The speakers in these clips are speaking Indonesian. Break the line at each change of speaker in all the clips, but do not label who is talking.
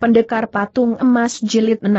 Pendekar Patung Emas Jilid 6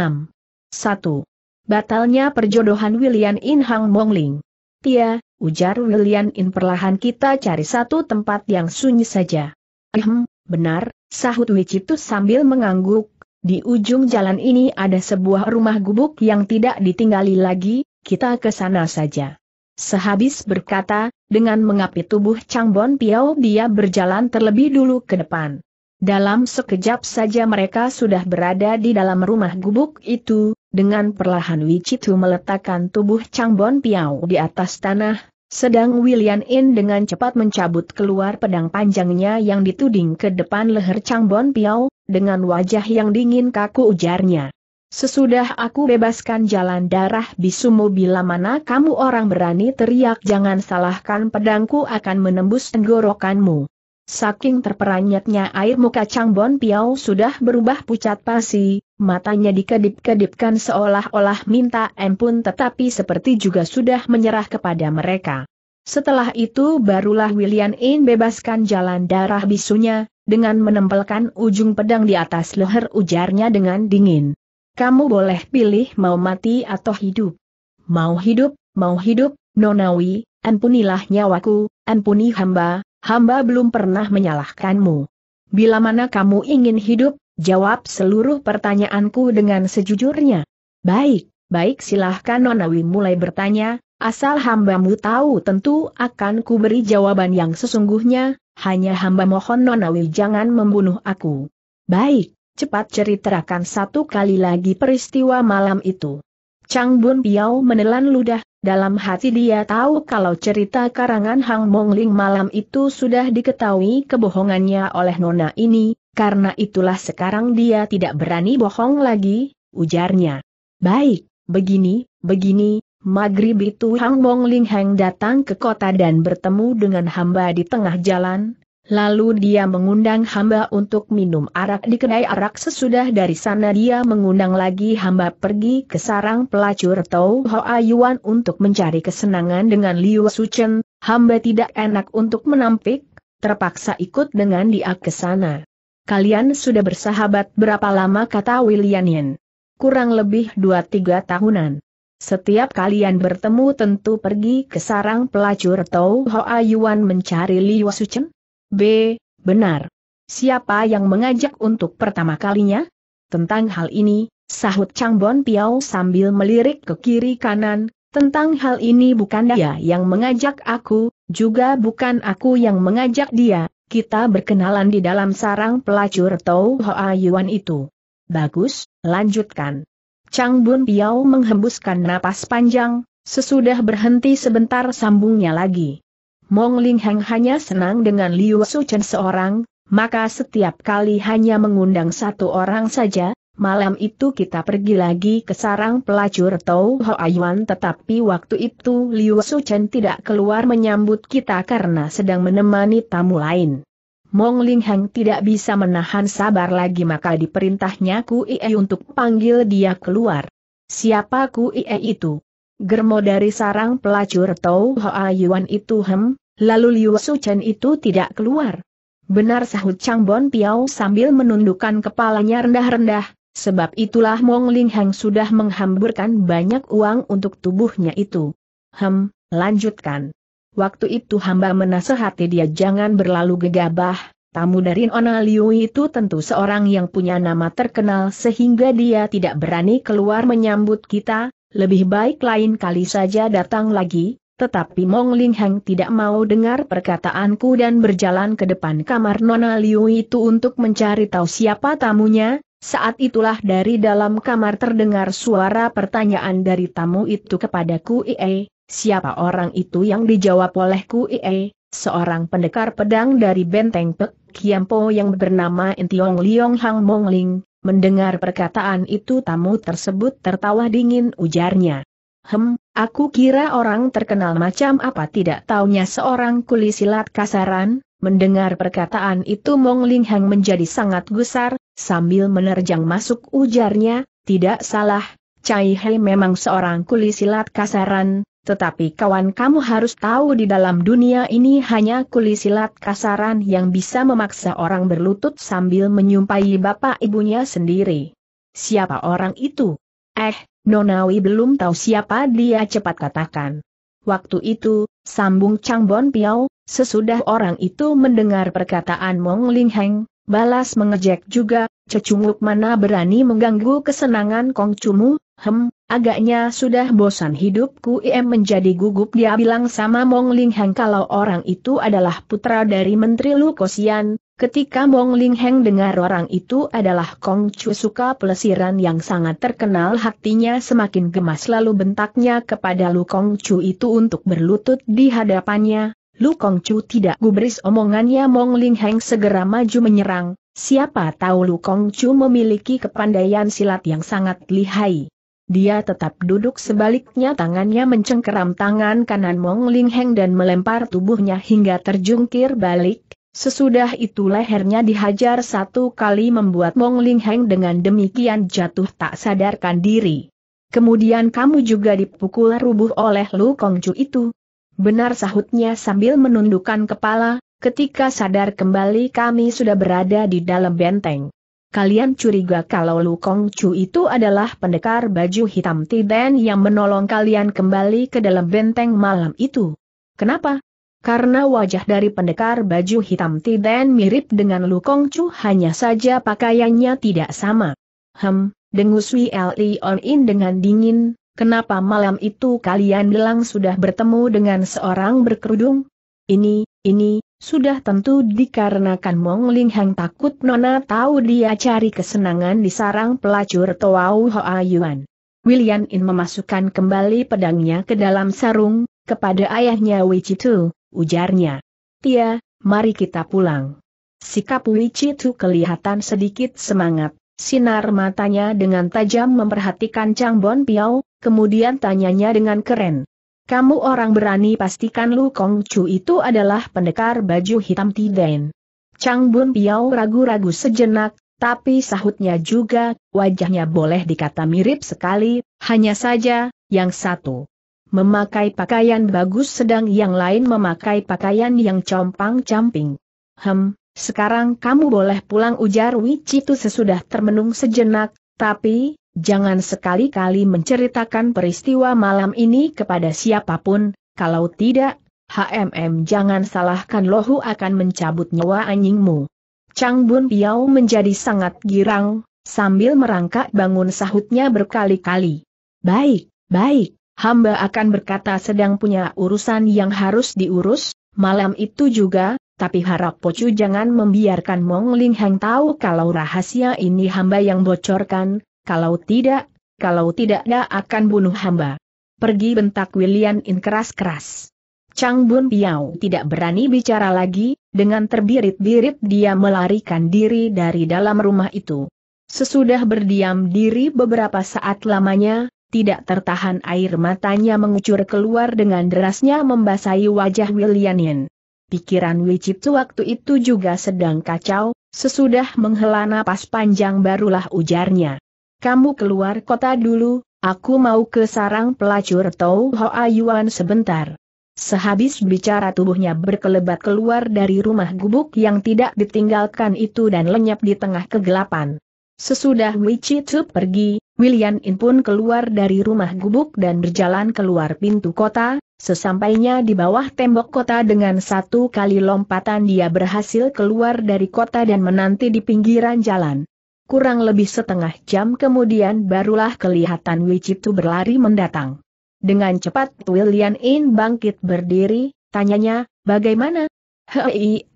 1. Batalnya perjodohan William In Hang Ling. Tia, ujar William In perlahan kita cari satu tempat yang sunyi saja. Ehem, benar, sahut Wichitu sambil mengangguk, di ujung jalan ini ada sebuah rumah gubuk yang tidak ditinggali lagi, kita ke sana saja. Sehabis berkata, dengan mengapit tubuh Chang Bon Piao dia berjalan terlebih dulu ke depan. Dalam sekejap saja mereka sudah berada di dalam rumah gubuk itu, dengan perlahan Wicitu meletakkan tubuh Chang Bon Piao di atas tanah, sedang William In dengan cepat mencabut keluar pedang panjangnya yang dituding ke depan leher Chang Bon Piao, dengan wajah yang dingin kaku ujarnya. Sesudah aku bebaskan jalan darah bisumu bila mana kamu orang berani teriak jangan salahkan pedangku akan menembus tenggorokanmu. Saking terperanyatnya air muka Changbon Piao sudah berubah pucat pasi, matanya dikedip-kedipkan seolah-olah minta ampun tetapi seperti juga sudah menyerah kepada mereka. Setelah itu barulah William In bebaskan jalan darah bisunya, dengan menempelkan ujung pedang di atas leher ujarnya dengan dingin. Kamu boleh pilih mau mati atau hidup. Mau hidup, mau hidup, Nonawi, ampunilah nyawaku, ampuni hamba, hamba belum pernah menyalahkanmu. Bila mana kamu ingin hidup, jawab seluruh pertanyaanku dengan sejujurnya. Baik, baik silahkan Nonawi mulai bertanya, asal hambamu tahu tentu akan kuberi jawaban yang sesungguhnya, hanya hamba mohon Nonawi jangan membunuh aku. Baik, cepat ceritakan satu kali lagi peristiwa malam itu. Chang Bun Piao menelan ludah, dalam hati dia tahu kalau cerita karangan Hang Mong Ling malam itu sudah diketahui kebohongannya oleh nona ini, karena itulah sekarang dia tidak berani bohong lagi, ujarnya. Baik, begini, begini, Maghrib itu Hang Mong Ling Heng datang ke kota dan bertemu dengan hamba di tengah jalan, Lalu dia mengundang hamba untuk minum arak di kedai arak sesudah dari sana dia mengundang lagi hamba pergi ke sarang pelacur Tau Hoa Yuan untuk mencari kesenangan dengan Liu Suchen, hamba tidak enak untuk menampik, terpaksa ikut dengan dia ke sana. Kalian sudah bersahabat berapa lama kata William Yen? Kurang lebih 2-3 tahunan. Setiap kalian bertemu tentu pergi ke sarang pelacur Tau Hoa Yuan mencari Liu Suchen? B. Benar. Siapa yang mengajak untuk pertama kalinya? Tentang hal ini, sahut Changbon Piao sambil melirik ke kiri kanan, tentang hal ini bukan dia yang mengajak aku, juga bukan aku yang mengajak dia, kita berkenalan di dalam sarang pelacur Tau Hoa Yuan itu. Bagus, lanjutkan. Chang Piao menghembuskan napas panjang, sesudah berhenti sebentar sambungnya lagi. Mong Ling Heng hanya senang dengan Liu Su Chen seorang, maka setiap kali hanya mengundang satu orang saja, malam itu kita pergi lagi ke sarang pelacur Tau Hoayuan tetapi waktu itu Liu Su Chen tidak keluar menyambut kita karena sedang menemani tamu lain. Mong Ling Heng tidak bisa menahan sabar lagi maka diperintahnya Ku Ie untuk panggil dia keluar. Siapa Ku Ie itu? Germo dari sarang pelacur Tau Hoa Yuan itu hem, lalu Liu Su Chen itu tidak keluar. Benar sahut Chang Bon Piao sambil menundukkan kepalanya rendah-rendah, sebab itulah Mong Ling Heng sudah menghamburkan banyak uang untuk tubuhnya itu. Hem, lanjutkan. Waktu itu hamba menasehati dia jangan berlalu gegabah, tamu dari Nona Liu itu tentu seorang yang punya nama terkenal sehingga dia tidak berani keluar menyambut kita, lebih baik lain kali saja datang lagi, tetapi Mong Ling Heng tidak mau dengar perkataanku dan berjalan ke depan kamar Nona Liu itu untuk mencari tahu siapa tamunya, saat itulah dari dalam kamar terdengar suara pertanyaan dari tamu itu kepadaku Ie, siapa orang itu yang dijawab olehku Ie, seorang pendekar pedang dari benteng Pek Kiampo yang bernama Entiong Liong Hang Ling." Mendengar perkataan itu tamu tersebut tertawa dingin ujarnya. Hem, aku kira orang terkenal macam apa tidak taunya seorang kuli silat kasaran, mendengar perkataan itu Mong Ling Hang menjadi sangat gusar, sambil menerjang masuk ujarnya, tidak salah, Cai Hei memang seorang kuli silat kasaran, tetapi kawan kamu harus tahu di dalam dunia ini hanya kuli silat kasaran yang bisa memaksa orang berlutut sambil menyumpahi bapak ibunya sendiri. Siapa orang itu? Eh, Nonawi belum tahu siapa dia cepat katakan. Waktu itu, sambung Changbon Piao, sesudah orang itu mendengar perkataan Mong Ling Heng, balas mengejek juga, cecunguk mana berani mengganggu kesenangan Kong Cumu, hem, Agaknya sudah bosan hidupku IM menjadi gugup dia bilang sama Mong Ling Heng kalau orang itu adalah putra dari Menteri Lu Kosian, ketika Mong Ling Heng dengar orang itu adalah Kong Chu suka pelesiran yang sangat terkenal hatinya semakin gemas lalu bentaknya kepada Lu Kong Chu itu untuk berlutut di hadapannya, Lu Kong Chu tidak gubris omongannya Mong Ling Heng segera maju menyerang, siapa tahu Lu Kong Chu memiliki kepandaian silat yang sangat lihai. Dia tetap duduk sebaliknya tangannya mencengkeram tangan kanan Mong Ling Heng dan melempar tubuhnya hingga terjungkir balik. Sesudah itu lehernya dihajar satu kali membuat Mong Ling Heng dengan demikian jatuh tak sadarkan diri. Kemudian kamu juga dipukul rubuh oleh Lu Kongju itu. Benar sahutnya sambil menundukkan kepala, ketika sadar kembali kami sudah berada di dalam benteng kalian curiga kalau Lu Kong Chu itu adalah pendekar baju hitam Tiden yang menolong kalian kembali ke dalam benteng malam itu. Kenapa? Karena wajah dari pendekar baju hitam Tiden mirip dengan Lu Kong Chu hanya saja pakaiannya tidak sama. Hem, dengus Li On In dengan dingin, kenapa malam itu kalian bilang sudah bertemu dengan seorang berkerudung? Ini, ini, sudah tentu dikarenakan Mong Ling Hang takut Nona tahu dia cari kesenangan di sarang pelacur Toau Hoa Yuan. William In memasukkan kembali pedangnya ke dalam sarung, kepada ayahnya Wichitu, ujarnya. Tia, mari kita pulang. Sikap Wichitu kelihatan sedikit semangat, sinar matanya dengan tajam memperhatikan Chang Bon Piao, kemudian tanyanya dengan keren. Kamu orang berani pastikan Lu Kong Chu itu adalah pendekar baju hitam Tiden. Chang Bun Piao ragu-ragu sejenak, tapi sahutnya juga, wajahnya boleh dikata mirip sekali, hanya saja, yang satu memakai pakaian bagus sedang yang lain memakai pakaian yang compang-camping. Hem, sekarang kamu boleh pulang ujar Wichitu sesudah termenung sejenak, tapi, Jangan sekali-kali menceritakan peristiwa malam ini kepada siapapun, kalau tidak, HMM jangan salahkan lohu akan mencabut nyawa anjingmu. Chang Bun Piao menjadi sangat girang, sambil merangkak bangun sahutnya berkali-kali. Baik, baik, hamba akan berkata sedang punya urusan yang harus diurus, malam itu juga, tapi harap Pocu jangan membiarkan Mong Ling Hang tahu kalau rahasia ini hamba yang bocorkan, kalau tidak, kalau tidak dia akan bunuh hamba. Pergi bentak William In keras-keras. Chang Bun Piao tidak berani bicara lagi, dengan terbirit-birit dia melarikan diri dari dalam rumah itu. Sesudah berdiam diri beberapa saat lamanya, tidak tertahan air matanya mengucur keluar dengan derasnya membasahi wajah Williamin. Pikiran Wiciptu waktu itu juga sedang kacau, sesudah menghela napas panjang barulah ujarnya kamu keluar kota dulu, aku mau ke sarang pelacur Tau Hoa Yuan sebentar. Sehabis bicara tubuhnya berkelebat keluar dari rumah gubuk yang tidak ditinggalkan itu dan lenyap di tengah kegelapan. Sesudah Chu pergi, William In pun keluar dari rumah gubuk dan berjalan keluar pintu kota, sesampainya di bawah tembok kota dengan satu kali lompatan dia berhasil keluar dari kota dan menanti di pinggiran jalan. Kurang lebih setengah jam kemudian barulah kelihatan itu berlari mendatang. Dengan cepat William In bangkit berdiri, tanyanya, bagaimana? Hei,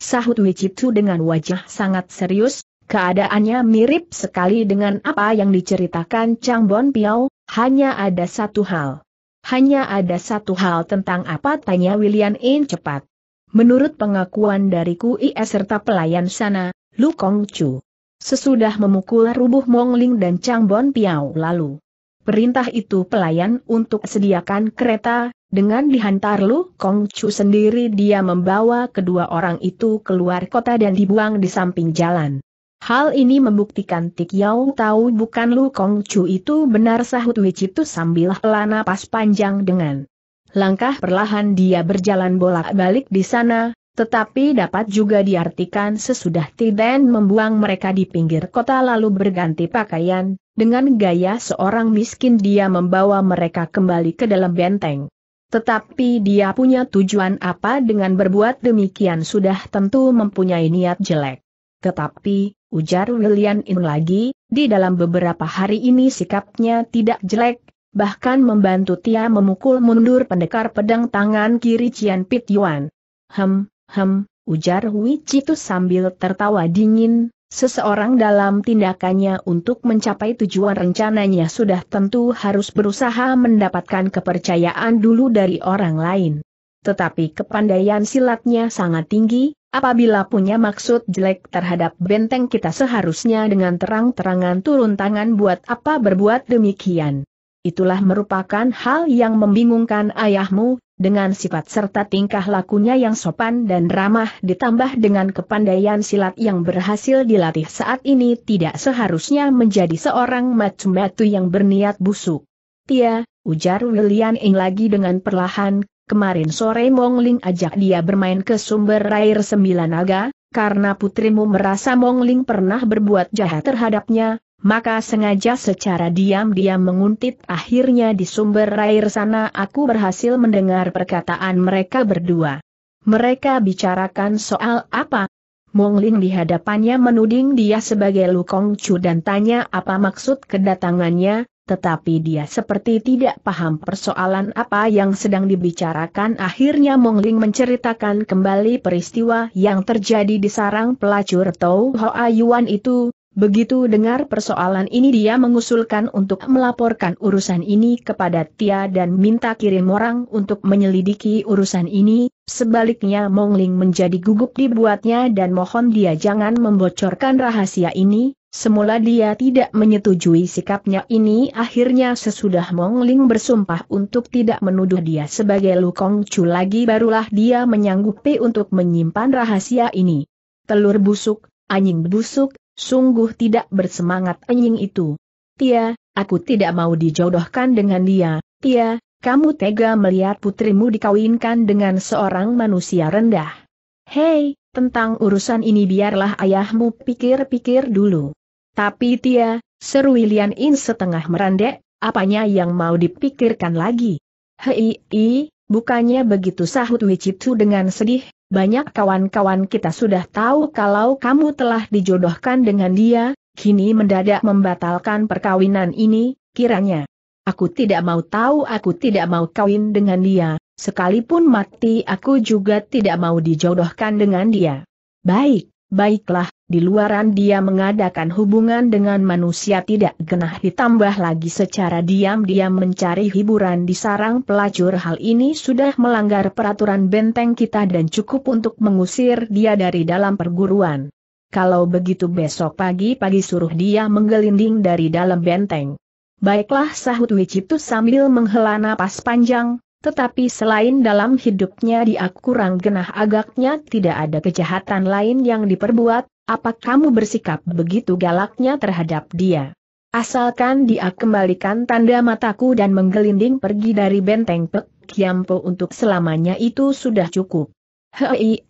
sahut itu dengan wajah sangat serius, keadaannya mirip sekali dengan apa yang diceritakan Chang Bon Piao, hanya ada satu hal. Hanya ada satu hal tentang apa tanya William In cepat. Menurut pengakuan dari Kui e serta pelayan sana, Lu Kong Chu sesudah memukul rubuh Mongling dan chang bon Piao lalu. Perintah itu pelayan untuk sediakan kereta, dengan dihantar Lu Kong Chu sendiri dia membawa kedua orang itu keluar kota dan dibuang di samping jalan. Hal ini membuktikan Tik yau tahu bukan Lu Kong Chu itu benar sahut itu sambil hela napas panjang dengan langkah perlahan dia berjalan bolak-balik di sana, tetapi dapat juga diartikan sesudah Tiden membuang mereka di pinggir kota lalu berganti pakaian, dengan gaya seorang miskin dia membawa mereka kembali ke dalam benteng. Tetapi dia punya tujuan apa dengan berbuat demikian sudah tentu mempunyai niat jelek. Tetapi, ujar William In lagi, di dalam beberapa hari ini sikapnya tidak jelek, bahkan membantu Tia memukul mundur pendekar pedang tangan kiri Cian Pit Yuan. Hem, Hem, ujar itu sambil tertawa dingin, seseorang dalam tindakannya untuk mencapai tujuan rencananya sudah tentu harus berusaha mendapatkan kepercayaan dulu dari orang lain. Tetapi kepandaian silatnya sangat tinggi, apabila punya maksud jelek terhadap benteng kita seharusnya dengan terang-terangan turun tangan buat apa berbuat demikian. Itulah merupakan hal yang membingungkan ayahmu, dengan sifat serta tingkah lakunya yang sopan dan ramah ditambah dengan kepandaian silat yang berhasil dilatih saat ini tidak seharusnya menjadi seorang matu-matu yang berniat busuk. Tia, ujar William Ing lagi dengan perlahan, kemarin sore Mong Ling ajak dia bermain ke sumber air sembilan naga, karena putrimu merasa Mong Ling pernah berbuat jahat terhadapnya, maka sengaja secara diam-diam menguntit akhirnya di sumber air sana aku berhasil mendengar perkataan mereka berdua. Mereka bicarakan soal apa? Mongling di hadapannya menuding dia sebagai Lukong Chu dan tanya apa maksud kedatangannya, tetapi dia seperti tidak paham persoalan apa yang sedang dibicarakan akhirnya Mongling menceritakan kembali peristiwa yang terjadi di sarang pelacur Tau Hoa Yuan itu, Begitu dengar persoalan ini dia mengusulkan untuk melaporkan urusan ini kepada Tia dan minta kirim orang untuk menyelidiki urusan ini, sebaliknya Mongling menjadi gugup dibuatnya dan mohon dia jangan membocorkan rahasia ini, Semula dia tidak menyetujui sikapnya ini akhirnya sesudah Mongling bersumpah untuk tidak menuduh dia sebagai Lukong Chu lagi barulah dia menyanggupi untuk menyimpan rahasia ini. Telur busuk, anjing busuk, Sungguh tidak bersemangat anjing itu. Tia, aku tidak mau dijodohkan dengan dia, Tia, kamu tega melihat putrimu dikawinkan dengan seorang manusia rendah. Hei, tentang urusan ini biarlah ayahmu pikir-pikir dulu. Tapi Tia, seru Lian In setengah merandek, apanya yang mau dipikirkan lagi? Hei, i, bukannya begitu sahut Wicitu dengan sedih, banyak kawan-kawan kita sudah tahu kalau kamu telah dijodohkan dengan dia, kini mendadak membatalkan perkawinan ini, kiranya. Aku tidak mau tahu aku tidak mau kawin dengan dia, sekalipun mati aku juga tidak mau dijodohkan dengan dia. Baik, baiklah, di luaran dia mengadakan hubungan dengan manusia tidak genah ditambah lagi secara diam-diam mencari hiburan di sarang pelacur hal ini sudah melanggar peraturan benteng kita dan cukup untuk mengusir dia dari dalam perguruan. Kalau begitu besok pagi-pagi suruh dia menggelinding dari dalam benteng. Baiklah sahut Wiciptu sambil menghela napas panjang, tetapi selain dalam hidupnya dia kurang genah agaknya tidak ada kejahatan lain yang diperbuat, apa kamu bersikap begitu galaknya terhadap dia? Asalkan dia kembalikan tanda mataku dan menggelinding pergi dari benteng Pek Kiampo untuk selamanya itu sudah cukup. Hei,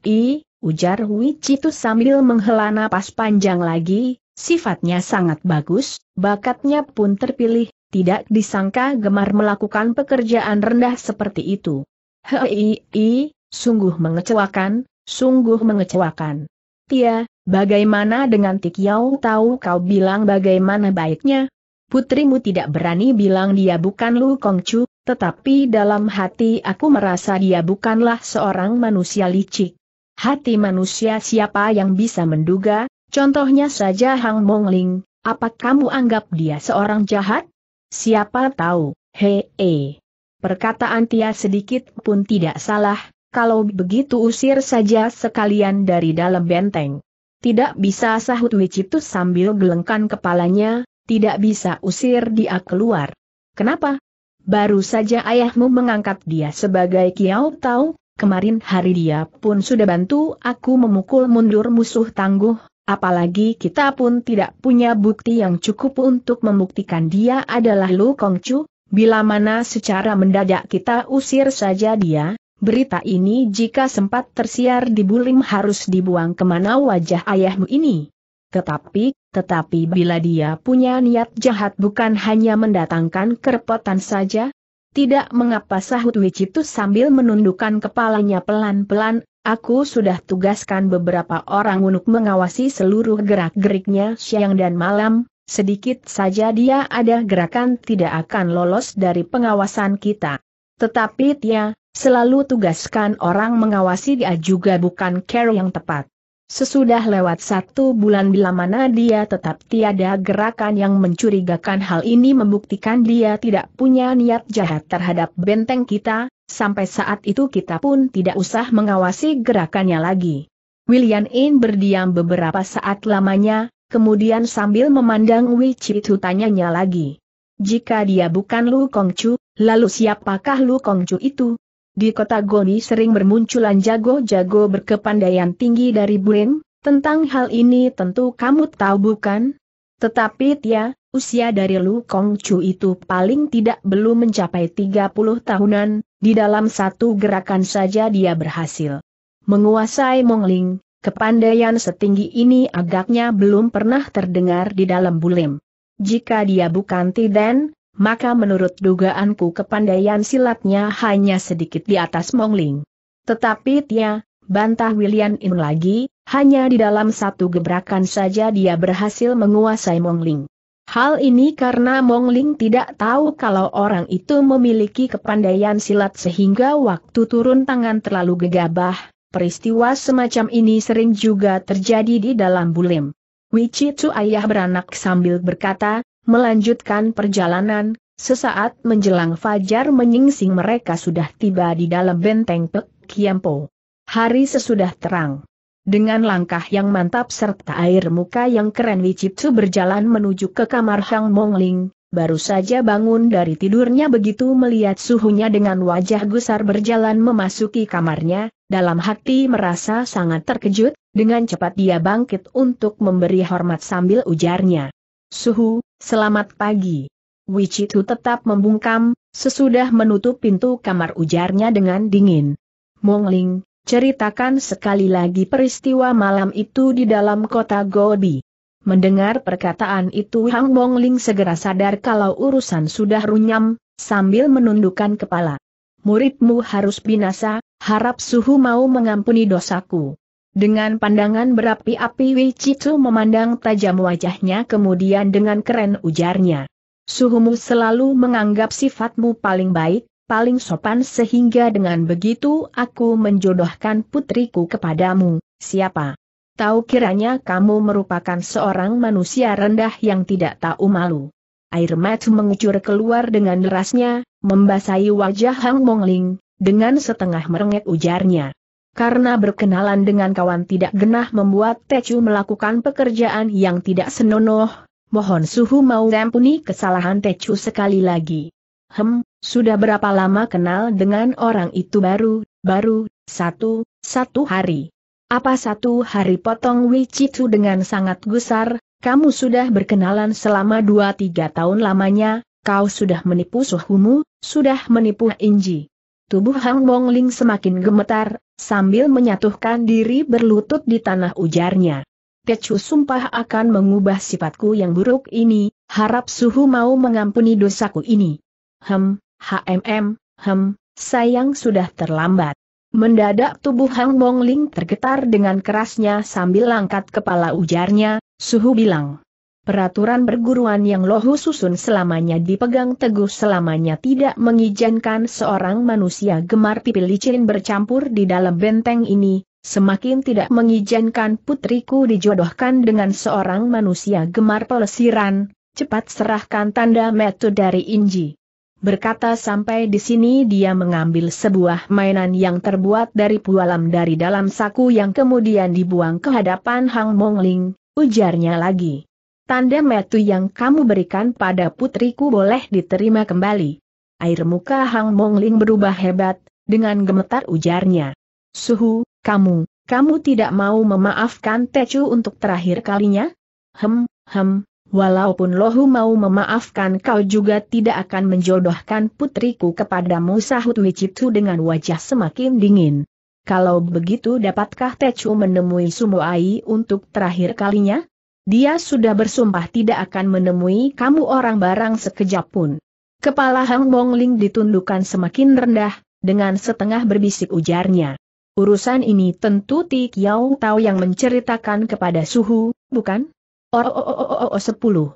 ujar Hui Citu sambil menghela napas panjang lagi, sifatnya sangat bagus, bakatnya pun terpilih, tidak disangka gemar melakukan pekerjaan rendah seperti itu. Hei, sungguh mengecewakan, sungguh mengecewakan. Tia, Bagaimana dengan Tikiau tahu kau bilang bagaimana baiknya? Putrimu tidak berani bilang dia bukan Lu Kongcu, tetapi dalam hati aku merasa dia bukanlah seorang manusia licik. Hati manusia siapa yang bisa menduga, contohnya saja Hang Mongling, apa kamu anggap dia seorang jahat? Siapa tahu, hee. Perkataan Tia sedikit pun tidak salah, kalau begitu usir saja sekalian dari dalam benteng. Tidak bisa sahut Wicitus sambil gelengkan kepalanya, tidak bisa usir dia keluar. Kenapa? Baru saja ayahmu mengangkat dia sebagai kiau tahu. kemarin hari dia pun sudah bantu aku memukul mundur musuh tangguh, apalagi kita pun tidak punya bukti yang cukup untuk membuktikan dia adalah Lu Kongcu, bila mana secara mendadak kita usir saja dia, Berita ini jika sempat tersiar di Bulim harus dibuang kemana wajah ayahmu ini. Tetapi, tetapi bila dia punya niat jahat bukan hanya mendatangkan kerepotan saja, tidak mengapa sahut Wicitu sambil menundukkan kepalanya pelan-pelan, aku sudah tugaskan beberapa orang untuk mengawasi seluruh gerak-geriknya siang dan malam, sedikit saja dia ada gerakan tidak akan lolos dari pengawasan kita. Tetapi Tia, Selalu tugaskan orang mengawasi dia juga bukan care yang tepat. Sesudah lewat satu bulan bila mana dia tetap tiada gerakan yang mencurigakan hal ini membuktikan dia tidak punya niat jahat terhadap benteng kita, sampai saat itu kita pun tidak usah mengawasi gerakannya lagi. William In berdiam beberapa saat lamanya, kemudian sambil memandang Wei Chitu tanyanya lagi. Jika dia bukan Lu Kongchu, lalu siapakah Lu Kongchu itu? Di kota Goni sering bermunculan jago-jago berkepandaian tinggi dari Bueng, tentang hal ini tentu kamu tahu bukan? Tetapi Tia, usia dari Lu Kong Chu itu paling tidak belum mencapai 30 tahunan, di dalam satu gerakan saja dia berhasil. Menguasai Mongling, kepandaian setinggi ini agaknya belum pernah terdengar di dalam Bulim. Jika dia bukan Tiden, maka menurut dugaanku kepandaian silatnya hanya sedikit di atas Mongling. Tetapi Tia, bantah William In lagi, hanya di dalam satu gebrakan saja dia berhasil menguasai Mongling. Hal ini karena Mongling tidak tahu kalau orang itu memiliki kepandaian silat sehingga waktu turun tangan terlalu gegabah, peristiwa semacam ini sering juga terjadi di dalam bulim. Wichitsu ayah beranak sambil berkata, melanjutkan perjalanan, sesaat menjelang fajar menyingsing mereka sudah tiba di dalam benteng Pek Kiampo. Hari sesudah terang. Dengan langkah yang mantap serta air muka yang keren Wicipsu berjalan menuju ke kamar Hang Mongling, baru saja bangun dari tidurnya begitu melihat suhunya dengan wajah gusar berjalan memasuki kamarnya, dalam hati merasa sangat terkejut, dengan cepat dia bangkit untuk memberi hormat sambil ujarnya. Suhu, selamat pagi. Wichitu tetap membungkam, sesudah menutup pintu kamar ujarnya dengan dingin. Mongling, ceritakan sekali lagi peristiwa malam itu di dalam kota Gobi. Mendengar perkataan itu Hang Mongling segera sadar kalau urusan sudah runyam, sambil menundukkan kepala. Muridmu harus binasa, harap suhu mau mengampuni dosaku. Dengan pandangan berapi-api Wichitu memandang tajam wajahnya kemudian dengan keren ujarnya. Suhumu selalu menganggap sifatmu paling baik, paling sopan sehingga dengan begitu aku menjodohkan putriku kepadamu, siapa? Tahu kiranya kamu merupakan seorang manusia rendah yang tidak tahu malu. Air mata mengucur keluar dengan derasnya, membasahi wajah Hang Mongling, dengan setengah merengek ujarnya. Karena berkenalan dengan kawan tidak genah membuat Tecu melakukan pekerjaan yang tidak senonoh, mohon suhu mau ampuni kesalahan Tecu sekali lagi. Hem, sudah berapa lama kenal dengan orang itu baru, baru, satu, satu hari. Apa satu hari potong Wicitu dengan sangat gusar, kamu sudah berkenalan selama dua tiga tahun lamanya, kau sudah menipu suhumu, sudah menipu Inji. Tubuh Hang Mongling semakin gemetar, Sambil menyatuhkan diri berlutut di tanah ujarnya. Kecu sumpah akan mengubah sifatku yang buruk ini, harap suhu mau mengampuni dosaku ini. Hem, HMM, hem, sayang sudah terlambat. Mendadak tubuh Hang Ling tergetar dengan kerasnya sambil langkat kepala ujarnya, suhu bilang. Peraturan perguruan yang lohu susun selamanya dipegang teguh selamanya tidak mengizinkan seorang manusia gemar pipi licin bercampur di dalam benteng ini, semakin tidak mengizinkan putriku dijodohkan dengan seorang manusia gemar pelesiran, cepat serahkan tanda metu dari Inji. Berkata sampai di sini dia mengambil sebuah mainan yang terbuat dari pualam dari dalam saku yang kemudian dibuang ke hadapan Hang Mongling, ujarnya lagi. Tanda metu yang kamu berikan pada putriku boleh diterima kembali. Air muka Hang Mongling berubah hebat, dengan gemetar ujarnya. Suhu, kamu, kamu tidak mau memaafkan Techu untuk terakhir kalinya? Hem, hem, walaupun Lohu mau memaafkan kau juga tidak akan menjodohkan putriku kepadamu sahut Wicitu dengan wajah semakin dingin. Kalau begitu dapatkah Techu menemui Sumoai untuk terakhir kalinya? Dia sudah bersumpah tidak akan menemui kamu orang barang sekejap pun. Kepala Hang Ling ditundukkan semakin rendah, dengan setengah berbisik ujarnya. Urusan ini tentu Ti Kiao Tao yang menceritakan kepada Suhu, bukan? Oh, oh, oh, oh, oh, oh, sepuluh.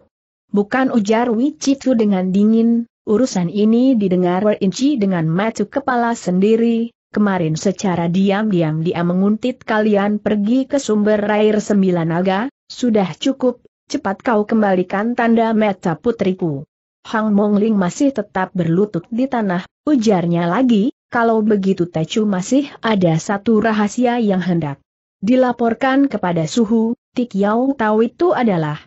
Bukan ujar Wei Wicitu dengan dingin, urusan ini didengar Wei Werinci dengan matu kepala sendiri, kemarin secara diam-diam dia menguntit kalian pergi ke sumber air sembilan naga, sudah cukup, cepat kau kembalikan tanda meta putriku. Hang Mongling masih tetap berlutut di tanah, ujarnya lagi, kalau begitu Tecu masih ada satu rahasia yang hendak dilaporkan kepada Suhu, Tik Yau Tau itu adalah.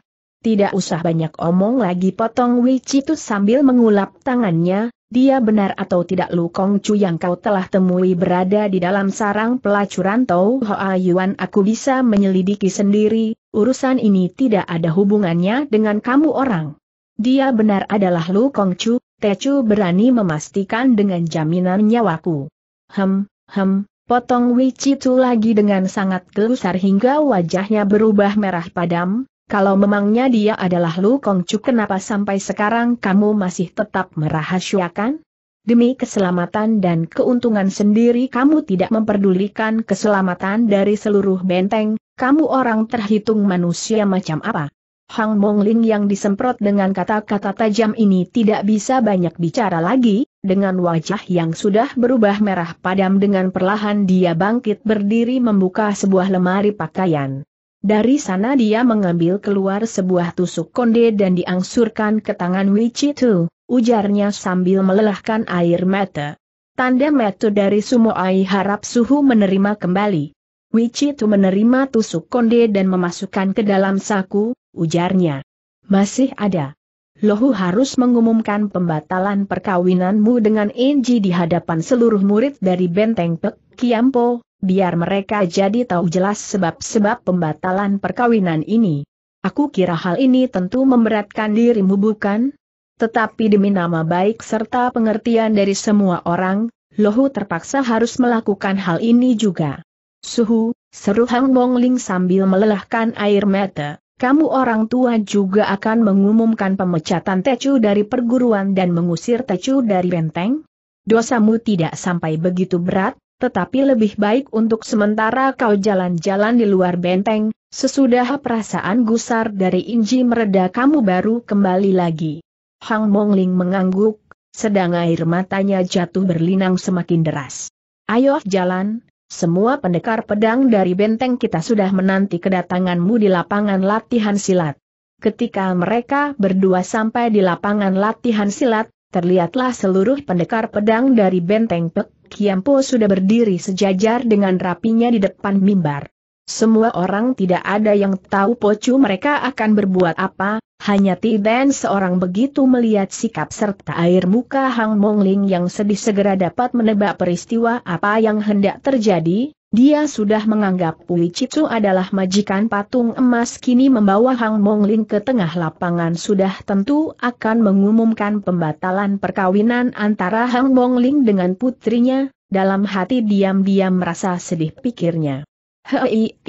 Tidak usah banyak omong lagi potong itu sambil mengulap tangannya, dia benar atau tidak Lu Kong Chu yang kau telah temui berada di dalam sarang pelacuran Tau Hoa Yuan aku bisa menyelidiki sendiri, urusan ini tidak ada hubungannya dengan kamu orang. Dia benar adalah Lu Kong Chu, Chu berani memastikan dengan jaminan nyawaku. Hem, hem, potong Wei Chu lagi dengan sangat gelusar hingga wajahnya berubah merah padam, kalau memangnya dia adalah Lu Kongcu kenapa sampai sekarang kamu masih tetap merahasiakan? Demi keselamatan dan keuntungan sendiri kamu tidak memperdulikan keselamatan dari seluruh benteng, kamu orang terhitung manusia macam apa? Hang Mongling yang disemprot dengan kata-kata tajam ini tidak bisa banyak bicara lagi, dengan wajah yang sudah berubah merah padam dengan perlahan dia bangkit berdiri membuka sebuah lemari pakaian. Dari sana dia mengambil keluar sebuah tusuk konde dan diangsurkan ke tangan Wichitu, ujarnya sambil melelahkan air mata. Tanda mata dari Sumoai harap Suhu menerima kembali. Wichitu menerima tusuk konde dan memasukkan ke dalam saku, ujarnya. Masih ada. Lohu harus mengumumkan pembatalan perkawinanmu dengan Inji di hadapan seluruh murid dari benteng Pek Kiampo, biar mereka jadi tahu jelas sebab-sebab pembatalan perkawinan ini. Aku kira hal ini tentu memberatkan dirimu bukan? Tetapi demi nama baik serta pengertian dari semua orang, Lohu terpaksa harus melakukan hal ini juga. Suhu, seru Hang Ling sambil melelahkan air mata, kamu orang tua juga akan mengumumkan pemecatan Tecu dari perguruan dan mengusir Tecu dari benteng? Dosamu tidak sampai begitu berat, tetapi lebih baik untuk sementara kau jalan-jalan di luar benteng, sesudah perasaan gusar dari Inji mereda kamu baru kembali lagi. Hang Mongling mengangguk, sedang air matanya jatuh berlinang semakin deras. Ayo jalan, semua pendekar pedang dari benteng kita sudah menanti kedatanganmu di lapangan latihan silat. Ketika mereka berdua sampai di lapangan latihan silat, terlihatlah seluruh pendekar pedang dari benteng Pek Kiampo sudah berdiri sejajar dengan rapinya di depan mimbar. Semua orang tidak ada yang tahu pocu mereka akan berbuat apa, hanya Tiden seorang begitu melihat sikap serta air muka Hang Mongling yang sedih segera dapat menebak peristiwa apa yang hendak terjadi, dia sudah menganggap Pui Cicu adalah majikan patung emas kini membawa Hang Mongling ke tengah lapangan sudah tentu akan mengumumkan pembatalan perkawinan antara Hang Mongling dengan putrinya, dalam hati diam-diam merasa sedih pikirnya. Hei,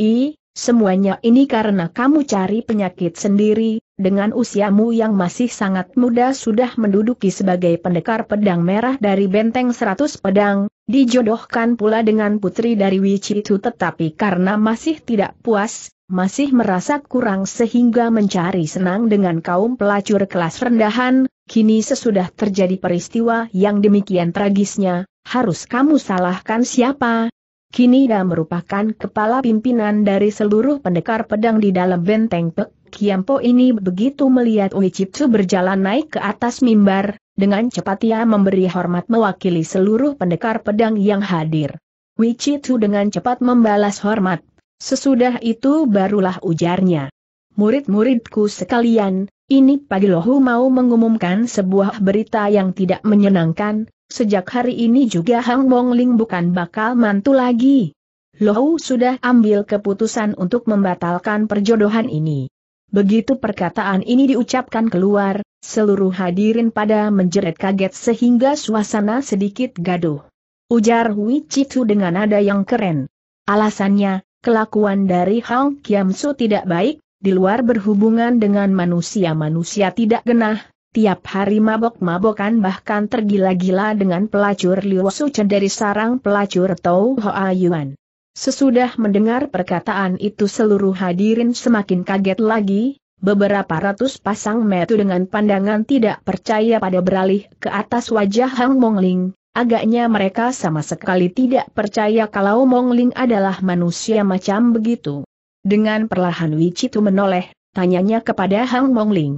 semuanya ini karena kamu cari penyakit sendiri, dengan usiamu yang masih sangat muda sudah menduduki sebagai pendekar pedang merah dari benteng seratus pedang, dijodohkan pula dengan putri dari Wicitu tetapi karena masih tidak puas, masih merasa kurang sehingga mencari senang dengan kaum pelacur kelas rendahan, kini sesudah terjadi peristiwa yang demikian tragisnya, harus kamu salahkan siapa? Kini dia merupakan kepala pimpinan dari seluruh pendekar pedang di dalam benteng Pek Kiampo ini begitu melihat Uicipsu berjalan naik ke atas mimbar, dengan cepat ia memberi hormat mewakili seluruh pendekar pedang yang hadir. Wichitu dengan cepat membalas hormat, sesudah itu barulah ujarnya. Murid-muridku sekalian, ini pagi lohu mau mengumumkan sebuah berita yang tidak menyenangkan, sejak hari ini juga Hang Ling bukan bakal mantu lagi. Lohu sudah ambil keputusan untuk membatalkan perjodohan ini. Begitu perkataan ini diucapkan keluar, seluruh hadirin pada menjerit kaget sehingga suasana sedikit gaduh. Ujar Hui Chitu dengan nada yang keren. Alasannya, kelakuan dari Hang Kiam Su tidak baik, di luar berhubungan dengan manusia-manusia tidak genah, tiap hari mabok-mabokan bahkan tergila-gila dengan pelacur Liu Su Chen dari sarang pelacur Tau Hoa Yuan. Sesudah mendengar perkataan itu seluruh hadirin semakin kaget lagi, beberapa ratus pasang metu dengan pandangan tidak percaya pada beralih ke atas wajah Hang Mong Ling. agaknya mereka sama sekali tidak percaya kalau Mong Ling adalah manusia macam begitu. Dengan perlahan itu menoleh, tanyanya kepada Hang Mong Ling.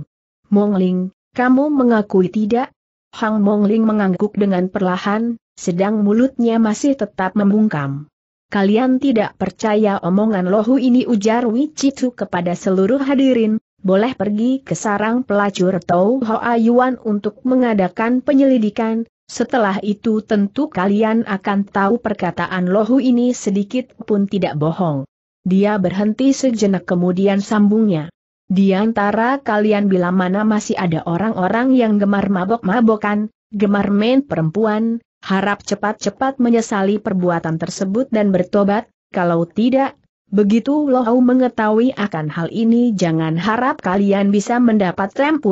Mong Ling, kamu mengakui tidak? Hang Mong Ling mengangguk dengan perlahan, sedang mulutnya masih tetap membungkam kalian tidak percaya omongan lohu ini ujar Wichitu kepada seluruh hadirin, boleh pergi ke sarang pelacur Tau Hoa Yuan untuk mengadakan penyelidikan, setelah itu tentu kalian akan tahu perkataan lohu ini sedikit pun tidak bohong. Dia berhenti sejenak kemudian sambungnya. Di antara kalian bila mana masih ada orang-orang yang gemar mabok-mabokan, gemar main perempuan, harap cepat-cepat menyesali perbuatan tersebut dan bertobat, kalau tidak, begitu Lohau mengetahui akan hal ini jangan harap kalian bisa mendapat rem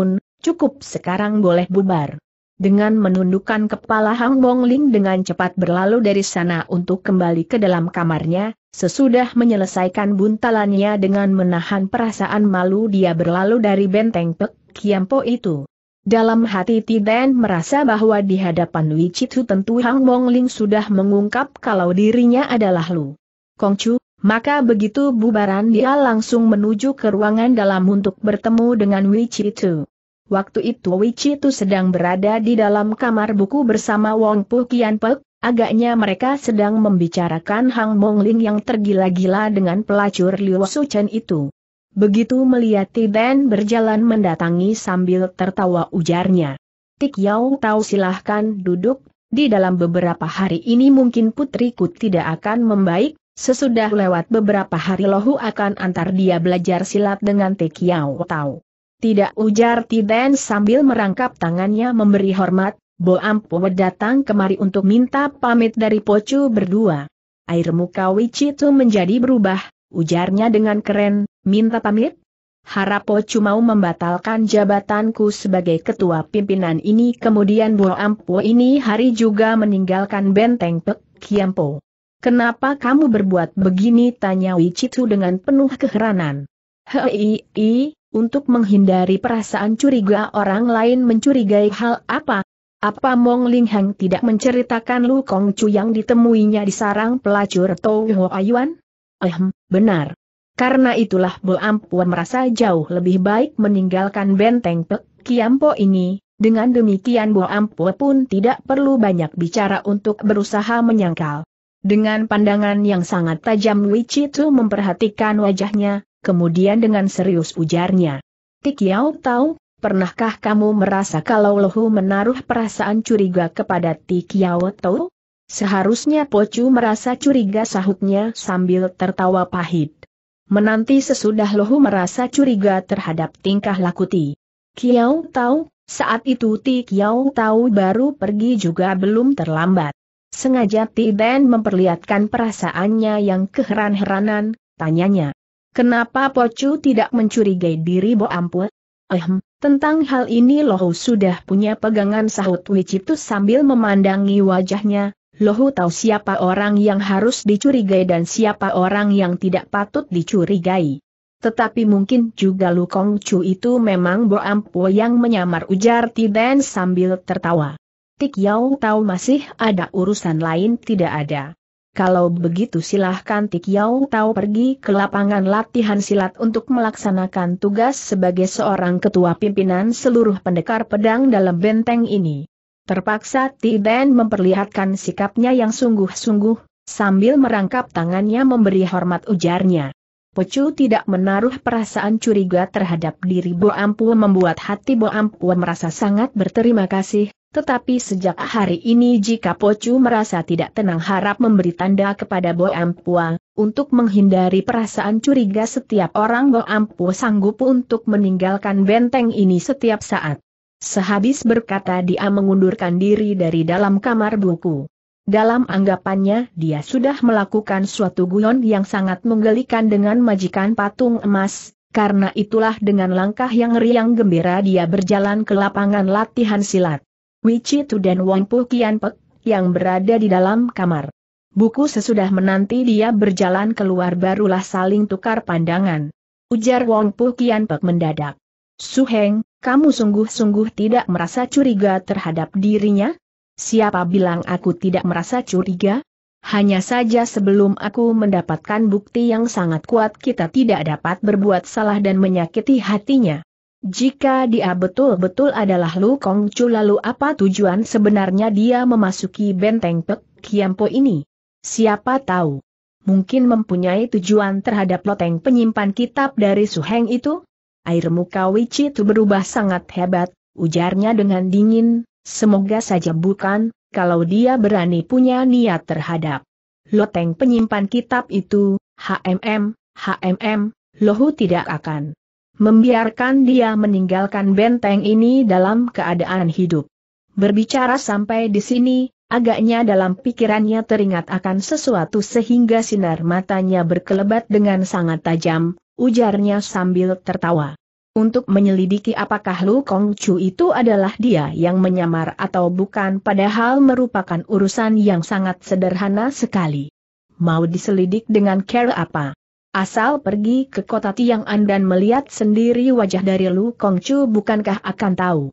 cukup sekarang boleh bubar. Dengan menundukkan kepala Hang Bongling dengan cepat berlalu dari sana untuk kembali ke dalam kamarnya, sesudah menyelesaikan buntalannya dengan menahan perasaan malu dia berlalu dari benteng Pek Kiampo itu. Dalam hati Tiden merasa bahwa di hadapan Lui Chitu tentu Hang Wong Ling sudah mengungkap kalau dirinya adalah Lu Kongcu, maka begitu bubaran dia langsung menuju ke ruangan dalam untuk bertemu dengan Wei Chitu. Waktu itu Wei Chitu sedang berada di dalam kamar buku bersama Wong Pu Kian Pek, agaknya mereka sedang membicarakan Hang Wong Ling yang tergila-gila dengan pelacur Liu Su Chen itu. Begitu melihat Tiden berjalan mendatangi sambil tertawa ujarnya. Tik Yau tahu silahkan duduk, di dalam beberapa hari ini mungkin putriku tidak akan membaik, sesudah lewat beberapa hari lohu akan antar dia belajar silat dengan Tik Yau tahu. Tidak ujar Tiden sambil merangkap tangannya memberi hormat, Bo Ampo datang kemari untuk minta pamit dari Pocu berdua. Air muka itu menjadi berubah, ujarnya dengan keren, Minta pamit? Harap Harapo cuma membatalkan jabatanku sebagai ketua pimpinan ini kemudian Bo Ampo ini hari juga meninggalkan benteng Pek Kiampo. Kenapa kamu berbuat begini tanya Wicitu dengan penuh keheranan. Hei, untuk menghindari perasaan curiga orang lain mencurigai hal apa? Apa Mong Ling Hang tidak menceritakan Lu Kong Chu yang ditemuinya di sarang pelacur Tou Ho Ayuan? Ehm, benar. Karena itulah Bo Ampuan merasa jauh lebih baik meninggalkan benteng Pek Kiampo ini, dengan demikian Bo Ampua pun tidak perlu banyak bicara untuk berusaha menyangkal. Dengan pandangan yang sangat tajam Tu memperhatikan wajahnya, kemudian dengan serius ujarnya. Tikiau tahu, pernahkah kamu merasa kalau Lohu menaruh perasaan curiga kepada Tikiau tahu? Seharusnya Pocu merasa curiga sahutnya sambil tertawa pahit. Menanti sesudah Lohu merasa curiga terhadap tingkah laku Ti. Kiau tahu, saat itu Ti Kiau tahu baru pergi juga belum terlambat. Sengaja Ti Dan memperlihatkan perasaannya yang keheran-heranan, tanyanya. Kenapa Pocu tidak mencurigai diri Bo Ampun? Ehm, tentang hal ini Lohu sudah punya pegangan sahut Wicitus sambil memandangi wajahnya, Lohu tahu siapa orang yang harus dicurigai dan siapa orang yang tidak patut dicurigai. Tetapi mungkin juga Lu Kong Chu itu memang Bo Ampo yang menyamar ujar Tiden sambil tertawa. Tik Yau tahu masih ada urusan lain tidak ada. Kalau begitu silahkan Tik Yau tahu pergi ke lapangan latihan silat untuk melaksanakan tugas sebagai seorang ketua pimpinan seluruh pendekar pedang dalam benteng ini. Terpaksa Tiden memperlihatkan sikapnya yang sungguh-sungguh, sambil merangkap tangannya memberi hormat ujarnya. Pecu tidak menaruh perasaan curiga terhadap diri Bo Ampu membuat hati Bo Ampu merasa sangat berterima kasih, tetapi sejak hari ini jika Pocu merasa tidak tenang harap memberi tanda kepada Bo Ampua, untuk menghindari perasaan curiga setiap orang Bo Ampu sanggup untuk meninggalkan benteng ini setiap saat. Sehabis berkata dia mengundurkan diri dari dalam kamar buku. Dalam anggapannya dia sudah melakukan suatu guyon yang sangat menggelikan dengan majikan patung emas, karena itulah dengan langkah yang riang gembira dia berjalan ke lapangan latihan silat. Tu dan Wang Pu Kian Pek, yang berada di dalam kamar. Buku sesudah menanti dia berjalan keluar barulah saling tukar pandangan. Ujar Wong Pu Kian Pek mendadak. Heng. Kamu sungguh-sungguh tidak merasa curiga terhadap dirinya? Siapa bilang aku tidak merasa curiga? Hanya saja sebelum aku mendapatkan bukti yang sangat kuat kita tidak dapat berbuat salah dan menyakiti hatinya. Jika dia betul-betul adalah Lu Kong Chu lalu apa tujuan sebenarnya dia memasuki benteng Pek Kiampo ini? Siapa tahu? Mungkin mempunyai tujuan terhadap loteng penyimpan kitab dari Suheng itu? air muka itu berubah sangat hebat, ujarnya dengan dingin, semoga saja bukan, kalau dia berani punya niat terhadap loteng penyimpan kitab itu, HMM, HMM, Lohu tidak akan membiarkan dia meninggalkan benteng ini dalam keadaan hidup. Berbicara sampai di sini, Agaknya dalam pikirannya teringat akan sesuatu sehingga sinar matanya berkelebat dengan sangat tajam, ujarnya sambil tertawa. Untuk menyelidiki apakah Lu Kong Chu itu adalah dia yang menyamar atau bukan padahal merupakan urusan yang sangat sederhana sekali. Mau diselidik dengan care apa? Asal pergi ke kota Tiang An dan melihat sendiri wajah dari Lu Kong Chu bukankah akan tahu?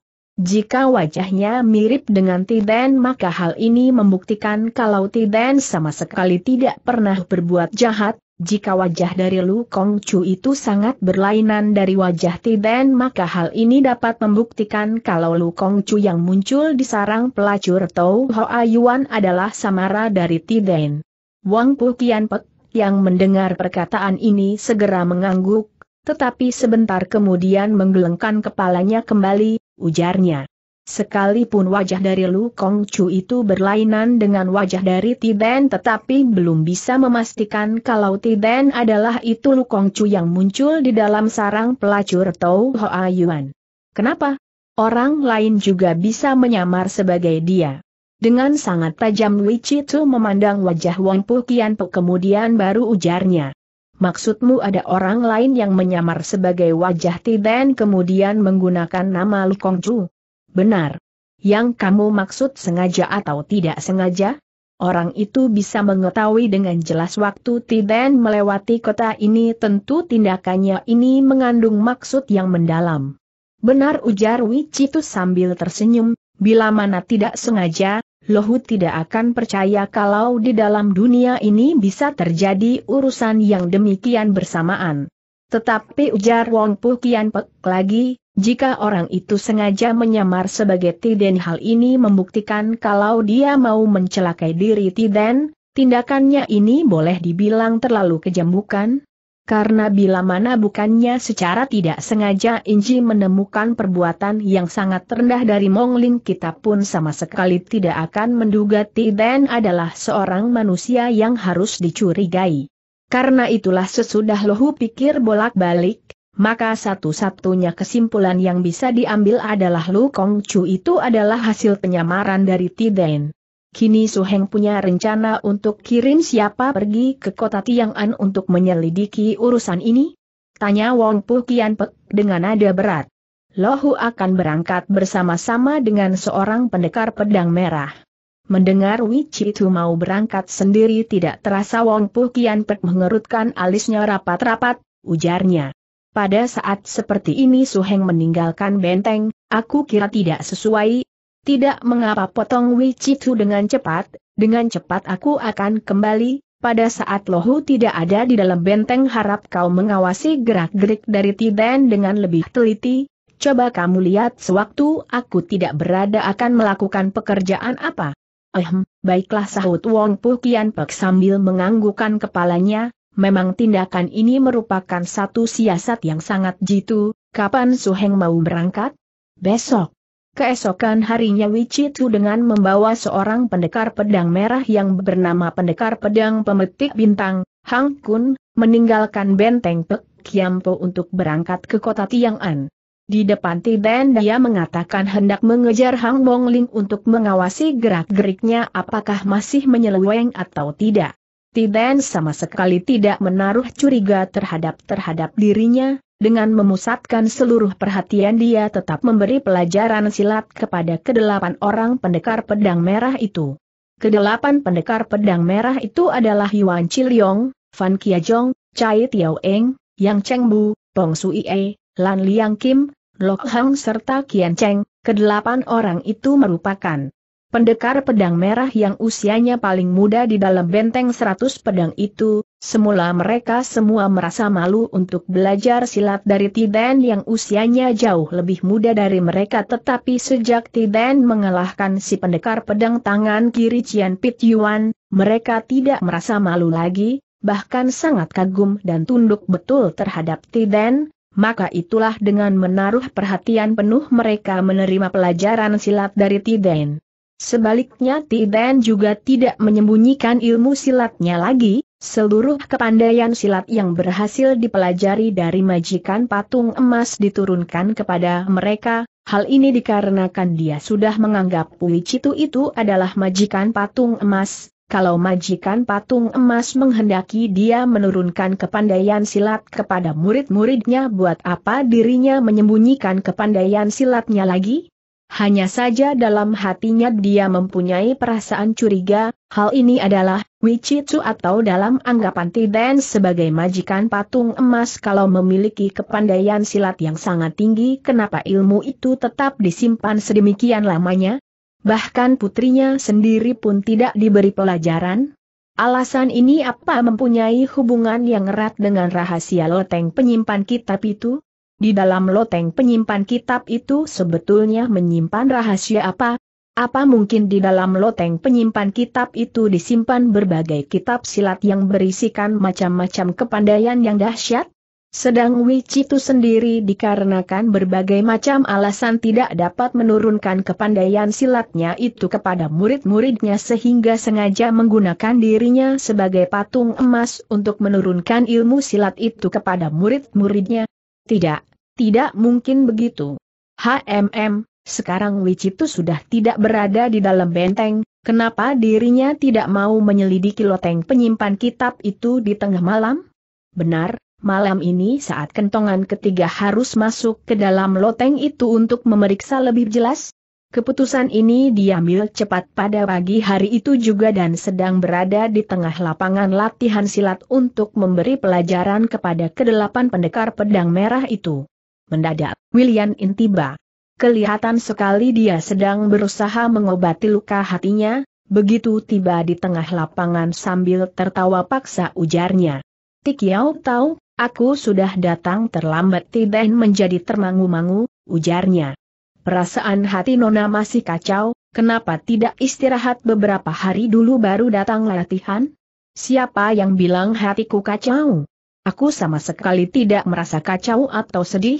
Jika wajahnya mirip dengan Tiden maka hal ini membuktikan kalau Tiden sama sekali tidak pernah berbuat jahat, jika wajah dari Lu Kong Chu itu sangat berlainan dari wajah Tiden maka hal ini dapat membuktikan kalau Lu Kong Chu yang muncul di sarang pelacur Tau Hoa Yuan adalah samara dari Tiden. Wang Pu Kian Pek, yang mendengar perkataan ini segera mengangguk, tetapi sebentar kemudian menggelengkan kepalanya kembali, ujarnya. Sekalipun wajah dari Lu Kong Chu itu berlainan dengan wajah dari Tiben tetapi belum bisa memastikan kalau Tiben adalah itu Lu Kong Chu yang muncul di dalam sarang pelacur Tau Hoa Yuan. Kenapa? Orang lain juga bisa menyamar sebagai dia. Dengan sangat tajam Wichi Chu memandang wajah Wang Pu Kian Pu kemudian baru ujarnya. Maksudmu ada orang lain yang menyamar sebagai wajah Ti kemudian menggunakan nama Lu Kongju? Benar. Yang kamu maksud sengaja atau tidak sengaja? Orang itu bisa mengetahui dengan jelas waktu Ti melewati kota ini tentu tindakannya ini mengandung maksud yang mendalam. Benar ujar Wichitu sambil tersenyum, bila mana tidak sengaja, Lohut tidak akan percaya kalau di dalam dunia ini bisa terjadi urusan yang demikian bersamaan. Tetapi ujar Wong Pu Kian Pek lagi, jika orang itu sengaja menyamar sebagai Tiden hal ini membuktikan kalau dia mau mencelakai diri Tiden, tindakannya ini boleh dibilang terlalu kejam bukan? karena bila mana bukannya secara tidak sengaja Inji menemukan perbuatan yang sangat rendah dari Mongling kita pun sama sekali tidak akan menduga Tiden adalah seorang manusia yang harus dicurigai. Karena itulah sesudah Lohu pikir bolak-balik, maka satu-satunya kesimpulan yang bisa diambil adalah Lu Kong Chu itu adalah hasil penyamaran dari Tiden. Kini Su Heng punya rencana untuk kirim siapa pergi ke kota Tiang'an untuk menyelidiki urusan ini? Tanya Wong Pu Kian Pek dengan nada berat. Lohu akan berangkat bersama-sama dengan seorang pendekar pedang merah. Mendengar Wici itu mau berangkat sendiri tidak terasa Wong Pu Kian Pek mengerutkan alisnya rapat-rapat, ujarnya. Pada saat seperti ini Su Heng meninggalkan benteng, aku kira tidak sesuai, tidak mengapa potong Wicitu dengan cepat, dengan cepat aku akan kembali, pada saat lohu tidak ada di dalam benteng harap kau mengawasi gerak-gerik dari Tiden dengan lebih teliti, coba kamu lihat sewaktu aku tidak berada akan melakukan pekerjaan apa. Ehm, baiklah sahut Wong Puh Kian Pek sambil menganggukkan kepalanya, memang tindakan ini merupakan satu siasat yang sangat jitu, kapan Suheng mau berangkat? Besok. Keesokan harinya Wicitu dengan membawa seorang pendekar pedang merah yang bernama pendekar pedang pemetik bintang, Hang Kun, meninggalkan benteng Pek Kiampo untuk berangkat ke kota Tiang'an. Di depan Tiden dia mengatakan hendak mengejar Hang Bong Ling untuk mengawasi gerak-geriknya apakah masih menyeleweng atau tidak. Tiden sama sekali tidak menaruh curiga terhadap terhadap dirinya, dengan memusatkan seluruh perhatian dia tetap memberi pelajaran silat kepada kedelapan orang pendekar pedang merah itu. Kedelapan pendekar pedang merah itu adalah Yuan Chiliong, Fan Kiajong, Chai Tiao Eng, Yang Cheng Bu, Pong Sui E, Lan Liang Kim, Lok Hang serta Kian Cheng, kedelapan orang itu merupakan pendekar pedang merah yang usianya paling muda di dalam benteng seratus pedang itu, semula mereka semua merasa malu untuk belajar silat dari Tiden yang usianya jauh lebih muda dari mereka tetapi sejak Tiden mengalahkan si pendekar pedang tangan kiri Cian Pit Yuan, mereka tidak merasa malu lagi, bahkan sangat kagum dan tunduk betul terhadap Tiden, maka itulah dengan menaruh perhatian penuh mereka menerima pelajaran silat dari Tiden. Sebaliknya Tiben juga tidak menyembunyikan ilmu silatnya lagi, seluruh kepandaian silat yang berhasil dipelajari dari majikan patung emas diturunkan kepada mereka, hal ini dikarenakan dia sudah menganggap Pui Citu itu adalah majikan patung emas, kalau majikan patung emas menghendaki dia menurunkan kepandaian silat kepada murid-muridnya buat apa dirinya menyembunyikan kepandaian silatnya lagi? Hanya saja dalam hatinya dia mempunyai perasaan curiga, hal ini adalah, Wichitsu atau dalam anggapan Tiden sebagai majikan patung emas kalau memiliki kepandaian silat yang sangat tinggi kenapa ilmu itu tetap disimpan sedemikian lamanya? Bahkan putrinya sendiri pun tidak diberi pelajaran? Alasan ini apa mempunyai hubungan yang erat dengan rahasia loteng penyimpan kitab itu? Di dalam loteng penyimpan kitab itu sebetulnya menyimpan rahasia apa? Apa mungkin di dalam loteng penyimpan kitab itu disimpan berbagai kitab silat yang berisikan macam-macam kepandaian yang dahsyat? Sedang Wicitu sendiri dikarenakan berbagai macam alasan tidak dapat menurunkan kepandaian silatnya itu kepada murid-muridnya sehingga sengaja menggunakan dirinya sebagai patung emas untuk menurunkan ilmu silat itu kepada murid-muridnya. Tidak, tidak mungkin begitu. HMM, sekarang Wicitu sudah tidak berada di dalam benteng, kenapa dirinya tidak mau menyelidiki loteng penyimpan kitab itu di tengah malam? Benar, malam ini saat kentongan ketiga harus masuk ke dalam loteng itu untuk memeriksa lebih jelas? Keputusan ini diambil cepat pada pagi hari itu juga dan sedang berada di tengah lapangan latihan silat untuk memberi pelajaran kepada kedelapan pendekar pedang merah itu. Mendadak, William intiba. Kelihatan sekali dia sedang berusaha mengobati luka hatinya, begitu tiba di tengah lapangan sambil tertawa paksa ujarnya. Tik tahu, aku sudah datang terlambat tidak menjadi termangu-mangu, ujarnya. Perasaan hati Nona masih kacau, kenapa tidak istirahat beberapa hari dulu baru datang latihan? Siapa yang bilang hatiku kacau? Aku sama sekali tidak merasa kacau atau sedih,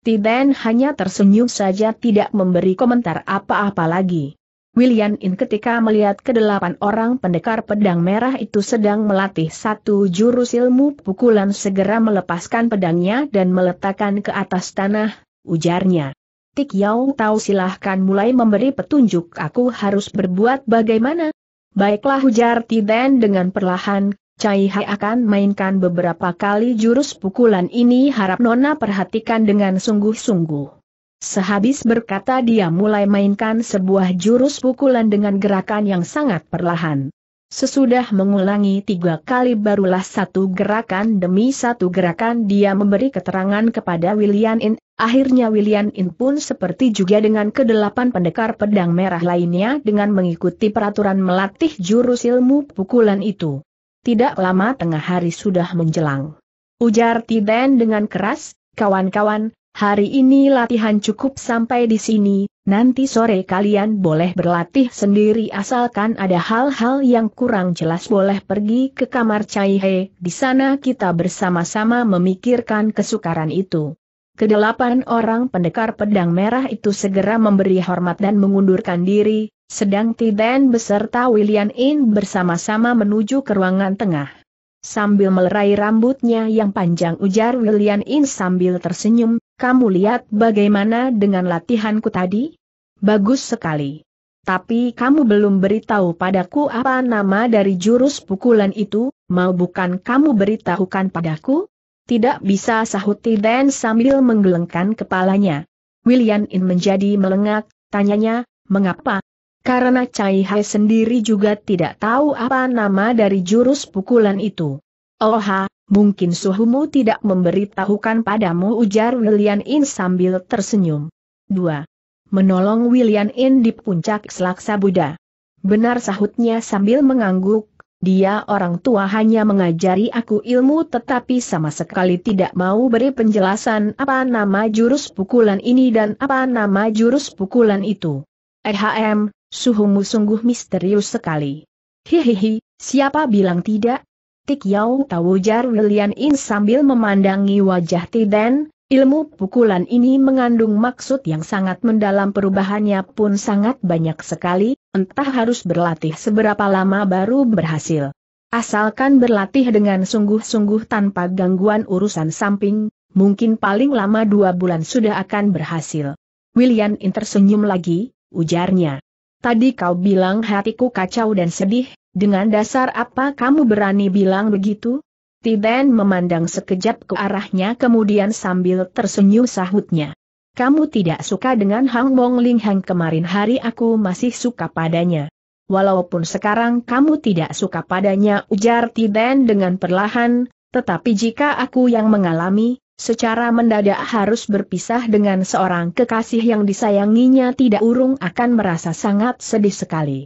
Tiben hanya tersenyum saja tidak memberi komentar apa-apa lagi. William In ketika melihat kedelapan orang pendekar pedang merah itu sedang melatih satu jurus ilmu pukulan segera melepaskan pedangnya dan meletakkan ke atas tanah, ujarnya. Tik Yau tahu silahkan mulai memberi petunjuk aku harus berbuat bagaimana. Baiklah ujar Tiden dengan perlahan, Cai Hai akan mainkan beberapa kali jurus pukulan ini harap Nona perhatikan dengan sungguh-sungguh. Sehabis berkata dia mulai mainkan sebuah jurus pukulan dengan gerakan yang sangat perlahan. Sesudah mengulangi tiga kali barulah satu gerakan demi satu gerakan dia memberi keterangan kepada William In. Akhirnya William In pun seperti juga dengan kedelapan pendekar pedang merah lainnya dengan mengikuti peraturan melatih jurus ilmu pukulan itu. Tidak lama tengah hari sudah menjelang. Ujar Tiden dengan keras, kawan-kawan, hari ini latihan cukup sampai di sini, nanti sore kalian boleh berlatih sendiri asalkan ada hal-hal yang kurang jelas boleh pergi ke kamar He. di sana kita bersama-sama memikirkan kesukaran itu. Kedelapan orang pendekar pedang merah itu segera memberi hormat dan mengundurkan diri, sedang Tiden beserta William In bersama-sama menuju ke ruangan tengah. Sambil melerai rambutnya yang panjang ujar William In sambil tersenyum, kamu lihat bagaimana dengan latihanku tadi? Bagus sekali. Tapi kamu belum beritahu padaku apa nama dari jurus pukulan itu, mau bukan kamu beritahukan padaku? Tidak bisa sahut Tiden sambil menggelengkan kepalanya. William In menjadi melengak, tanyanya, mengapa? Karena Cai Hai sendiri juga tidak tahu apa nama dari jurus pukulan itu. Oha, oh mungkin suhumu tidak memberitahukan padamu ujar William In sambil tersenyum. 2. Menolong William In di puncak Selaksa Buddha. Benar sahutnya sambil mengangguk, dia orang tua hanya mengajari aku ilmu tetapi sama sekali tidak mau beri penjelasan apa nama jurus pukulan ini dan apa nama jurus pukulan itu. Ehm, Suhumu sungguh misterius sekali. Hihihi, siapa bilang tidak? Tik Yau tahu jar William In sambil memandangi wajah Tiden, ilmu pukulan ini mengandung maksud yang sangat mendalam perubahannya pun sangat banyak sekali, entah harus berlatih seberapa lama baru berhasil. Asalkan berlatih dengan sungguh-sungguh tanpa gangguan urusan samping, mungkin paling lama dua bulan sudah akan berhasil. William In tersenyum lagi, ujarnya. Tadi kau bilang hatiku kacau dan sedih, dengan dasar apa kamu berani bilang begitu? Tiden memandang sekejap ke arahnya kemudian sambil tersenyum sahutnya. Kamu tidak suka dengan Hang Bong Ling Hang kemarin hari aku masih suka padanya. Walaupun sekarang kamu tidak suka padanya ujar Tiden dengan perlahan, tetapi jika aku yang mengalami, secara mendadak harus berpisah dengan seorang kekasih yang disayanginya tidak urung akan merasa sangat sedih sekali.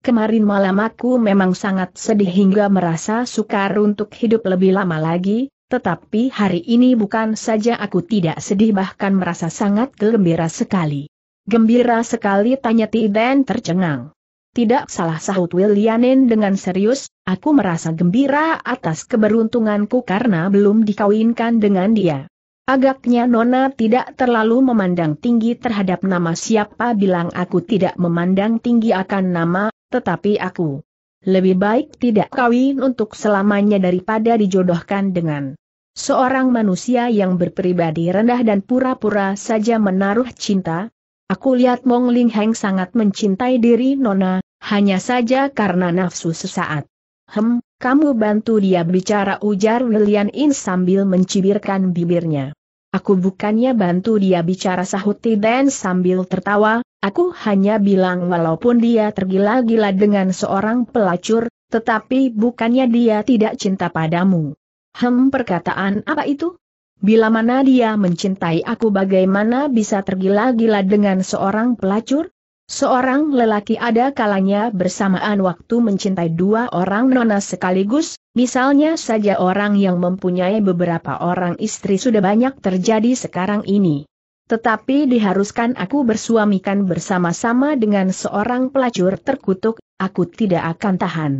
Kemarin malam aku memang sangat sedih hingga merasa sukar untuk hidup lebih lama lagi, tetapi hari ini bukan saja aku tidak sedih bahkan merasa sangat gembira sekali. Gembira sekali tanya Tiden tercengang. Tidak salah sahut Willianin dengan serius, aku merasa gembira atas keberuntunganku karena belum dikawinkan dengan dia. Agaknya Nona tidak terlalu memandang tinggi terhadap nama siapa bilang aku tidak memandang tinggi akan nama, tetapi aku lebih baik tidak kawin untuk selamanya daripada dijodohkan dengan seorang manusia yang berpribadi rendah dan pura-pura saja menaruh cinta, Aku lihat Mong Ling Heng sangat mencintai diri Nona, hanya saja karena nafsu sesaat. Hem, kamu bantu dia bicara ujar Lilian In sambil mencibirkan bibirnya. Aku bukannya bantu dia bicara sahut Tiden sambil tertawa, aku hanya bilang walaupun dia tergila-gila dengan seorang pelacur, tetapi bukannya dia tidak cinta padamu. Hem perkataan apa itu? Bila mana dia mencintai aku bagaimana bisa tergila-gila dengan seorang pelacur? Seorang lelaki ada kalanya bersamaan waktu mencintai dua orang nona sekaligus, misalnya saja orang yang mempunyai beberapa orang istri sudah banyak terjadi sekarang ini. Tetapi diharuskan aku bersuamikan bersama-sama dengan seorang pelacur terkutuk, aku tidak akan tahan.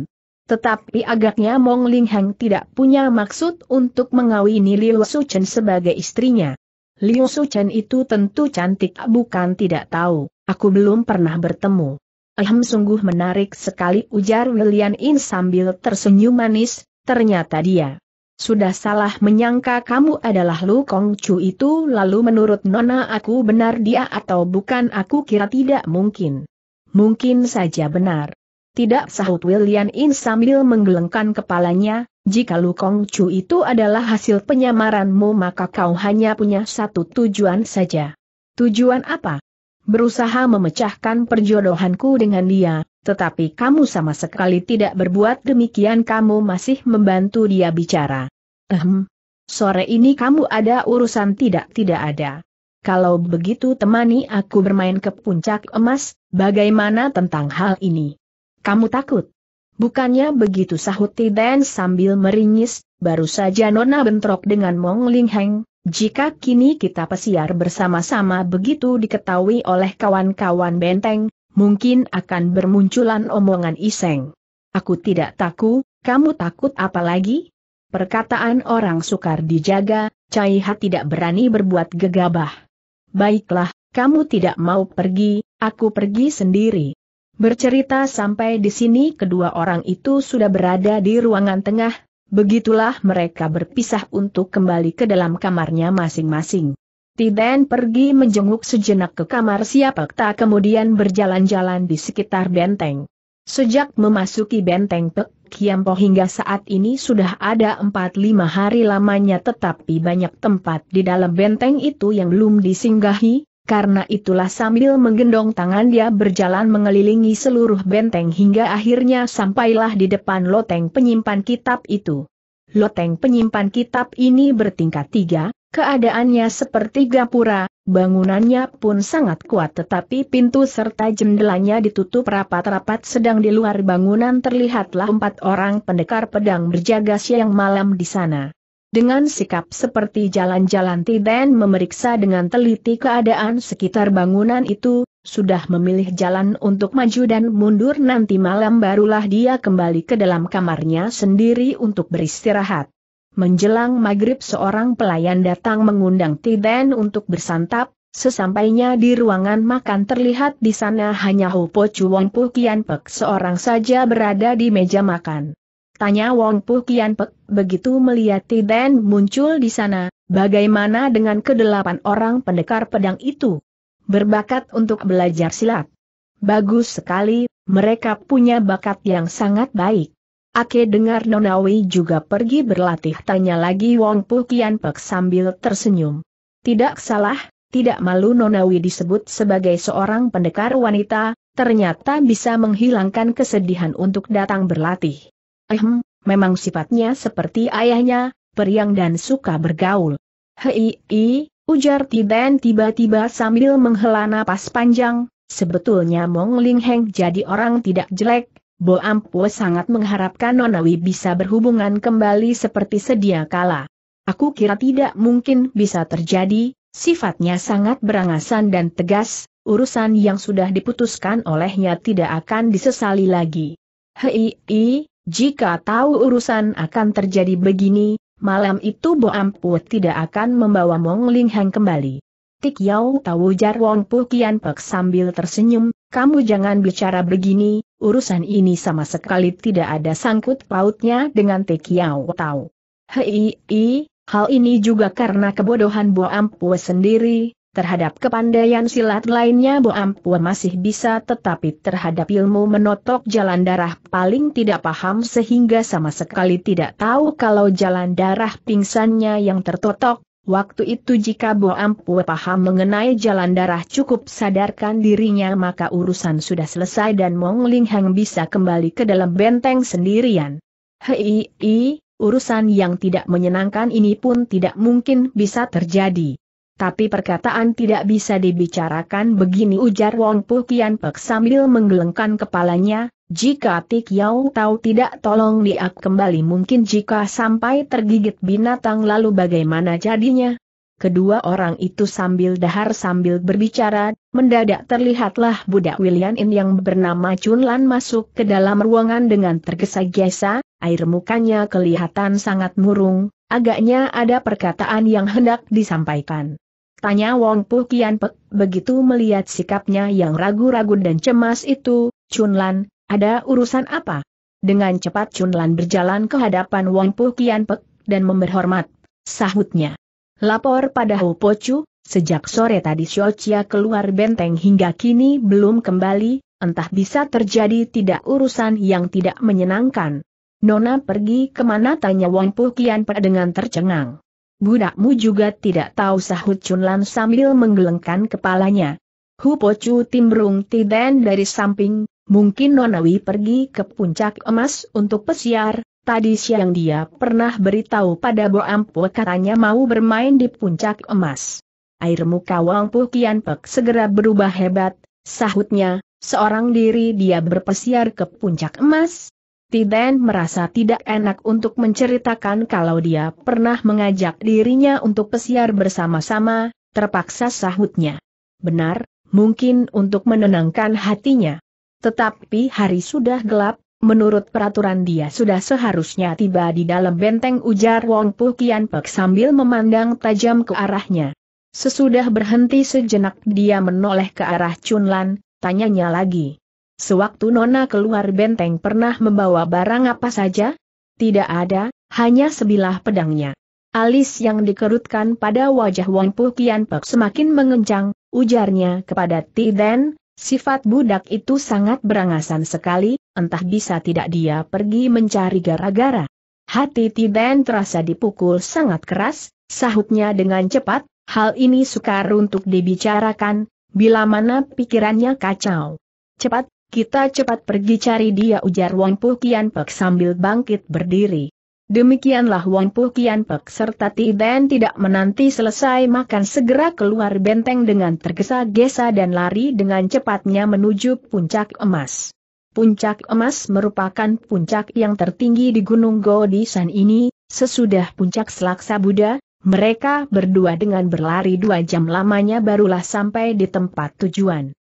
Tetapi agaknya Mong Ling Hang tidak punya maksud untuk mengawini Liu Chen sebagai istrinya. Liu Suchen itu tentu cantik bukan tidak tahu, aku belum pernah bertemu. Ahem sungguh menarik sekali ujar William In sambil tersenyum manis, ternyata dia. Sudah salah menyangka kamu adalah Lu Kong Chu itu lalu menurut Nona aku benar dia atau bukan aku kira tidak mungkin. Mungkin saja benar. Tidak sahut William In sambil menggelengkan kepalanya, jika Lu Kong Chu itu adalah hasil penyamaranmu maka kau hanya punya satu tujuan saja. Tujuan apa? Berusaha memecahkan perjodohanku dengan dia, tetapi kamu sama sekali tidak berbuat demikian kamu masih membantu dia bicara. Ehem. Sore ini kamu ada urusan tidak-tidak ada. Kalau begitu temani aku bermain ke puncak emas, bagaimana tentang hal ini? Kamu takut? Bukannya begitu sahut Tiden sambil meringis, baru saja Nona bentrok dengan Mong Ling Heng, jika kini kita pesiar bersama-sama begitu diketahui oleh kawan-kawan benteng, mungkin akan bermunculan omongan iseng. Aku tidak takut, kamu takut apa lagi? Perkataan orang sukar dijaga, Cai Ha tidak berani berbuat gegabah. Baiklah, kamu tidak mau pergi, aku pergi sendiri. Bercerita sampai di sini kedua orang itu sudah berada di ruangan tengah, begitulah mereka berpisah untuk kembali ke dalam kamarnya masing-masing. Tiden pergi menjenguk sejenak ke kamar Siapekta kemudian berjalan-jalan di sekitar benteng. Sejak memasuki benteng Pek Kiampo hingga saat ini sudah ada 4-5 hari lamanya tetapi banyak tempat di dalam benteng itu yang belum disinggahi, karena itulah sambil menggendong tangan dia berjalan mengelilingi seluruh benteng hingga akhirnya sampailah di depan loteng penyimpan kitab itu. Loteng penyimpan kitab ini bertingkat tiga, keadaannya seperti gapura, bangunannya pun sangat kuat tetapi pintu serta jendelanya ditutup rapat-rapat sedang di luar bangunan terlihatlah empat orang pendekar pedang berjaga siang malam di sana. Dengan sikap seperti jalan-jalan Tiden memeriksa dengan teliti keadaan sekitar bangunan itu, sudah memilih jalan untuk maju dan mundur nanti malam barulah dia kembali ke dalam kamarnya sendiri untuk beristirahat. Menjelang maghrib seorang pelayan datang mengundang Tiden untuk bersantap, sesampainya di ruangan makan terlihat di sana hanya Hupo Chuan Pu Kian Pek seorang saja berada di meja makan. Tanya Wong Pu Kian Pek, begitu melihat Tiden muncul di sana, bagaimana dengan kedelapan orang pendekar pedang itu? Berbakat untuk belajar silat. Bagus sekali, mereka punya bakat yang sangat baik. Ake dengar Nonawi juga pergi berlatih tanya lagi Wong Pu Kian Pek sambil tersenyum. Tidak salah, tidak malu Nonawi disebut sebagai seorang pendekar wanita, ternyata bisa menghilangkan kesedihan untuk datang berlatih. Ehem, memang sifatnya seperti ayahnya, periang dan suka bergaul. Hei, i, ujar Tiden tiba-tiba sambil menghela napas panjang, sebetulnya Mong Ling Heng jadi orang tidak jelek, Bo Ampue sangat mengharapkan Nonawi bisa berhubungan kembali seperti sedia kala. Aku kira tidak mungkin bisa terjadi, sifatnya sangat berangasan dan tegas, urusan yang sudah diputuskan olehnya tidak akan disesali lagi. Hei, i, jika tahu urusan akan terjadi begini, malam itu Bo Ampu tidak akan membawa Mong Ling Hang kembali. Tik Yau tahu jar Wong Pu Kian Pek sambil tersenyum, kamu jangan bicara begini, urusan ini sama sekali tidak ada sangkut pautnya dengan Tik Yau tahu. Hei, hal ini juga karena kebodohan Bo Ampu sendiri, Terhadap kepandaian silat lainnya Bo Ampua masih bisa tetapi terhadap ilmu menotok jalan darah paling tidak paham sehingga sama sekali tidak tahu kalau jalan darah pingsannya yang tertotok. Waktu itu jika Bo Ampua paham mengenai jalan darah cukup sadarkan dirinya maka urusan sudah selesai dan Mong Ling Hang bisa kembali ke dalam benteng sendirian. Hei, urusan yang tidak menyenangkan ini pun tidak mungkin bisa terjadi tapi perkataan tidak bisa dibicarakan begini ujar Wong Pu Kian Pek sambil menggelengkan kepalanya, jika Tik Yau tahu tidak tolong diak kembali mungkin jika sampai tergigit binatang lalu bagaimana jadinya? Kedua orang itu sambil dahar sambil berbicara, mendadak terlihatlah budak William In yang bernama Chun Lan masuk ke dalam ruangan dengan tergesa-gesa, air mukanya kelihatan sangat murung, agaknya ada perkataan yang hendak disampaikan. Tanya Wong Pu Kian Pek, begitu melihat sikapnya yang ragu-ragu dan cemas itu, Chun Lan, ada urusan apa? Dengan cepat Chun Lan berjalan ke hadapan Wong Pu Kian Pek, dan memberhormat, sahutnya. Lapor pada Hu Pocu, sejak sore tadi Xiao Chia keluar benteng hingga kini belum kembali, entah bisa terjadi tidak urusan yang tidak menyenangkan. Nona pergi kemana tanya Wong Pu Kian Pek dengan tercengang. Budakmu juga tidak tahu sahut Chunlan sambil menggelengkan kepalanya. Hu Pocu timbrung tiden dari samping, mungkin Nonawi pergi ke puncak emas untuk pesiar, tadi siang dia pernah beritahu pada Bo Ampu katanya mau bermain di puncak emas. Air muka Wang Pu Kian Pek segera berubah hebat, sahutnya, seorang diri dia berpesiar ke puncak emas, Tiden merasa tidak enak untuk menceritakan kalau dia pernah mengajak dirinya untuk pesiar bersama-sama, terpaksa sahutnya. Benar, mungkin untuk menenangkan hatinya. Tetapi hari sudah gelap, menurut peraturan dia sudah seharusnya tiba di dalam benteng ujar Wong Pu Kian Pek sambil memandang tajam ke arahnya. Sesudah berhenti sejenak dia menoleh ke arah Chun Lan, tanyanya lagi. Sewaktu Nona keluar benteng pernah membawa barang apa saja? Tidak ada, hanya sebilah pedangnya. Alis yang dikerutkan pada wajah Wong Pu Kian Pek semakin mengencang, ujarnya kepada Ti Den, sifat budak itu sangat berangasan sekali, entah bisa tidak dia pergi mencari gara-gara. Hati Ti Den terasa dipukul sangat keras, sahutnya dengan cepat, hal ini sukar untuk dibicarakan, bila mana pikirannya kacau. Cepat, kita cepat pergi cari dia ujar Wong Puh Kian Pek sambil bangkit berdiri. Demikianlah Wong Puh Kian Pek serta Ti tidak menanti selesai makan segera keluar benteng dengan tergesa-gesa dan lari dengan cepatnya menuju puncak emas. Puncak emas merupakan puncak yang tertinggi di Gunung Godisan ini, sesudah puncak Selaksa Buddha, mereka berdua dengan berlari dua jam lamanya barulah sampai di tempat tujuan.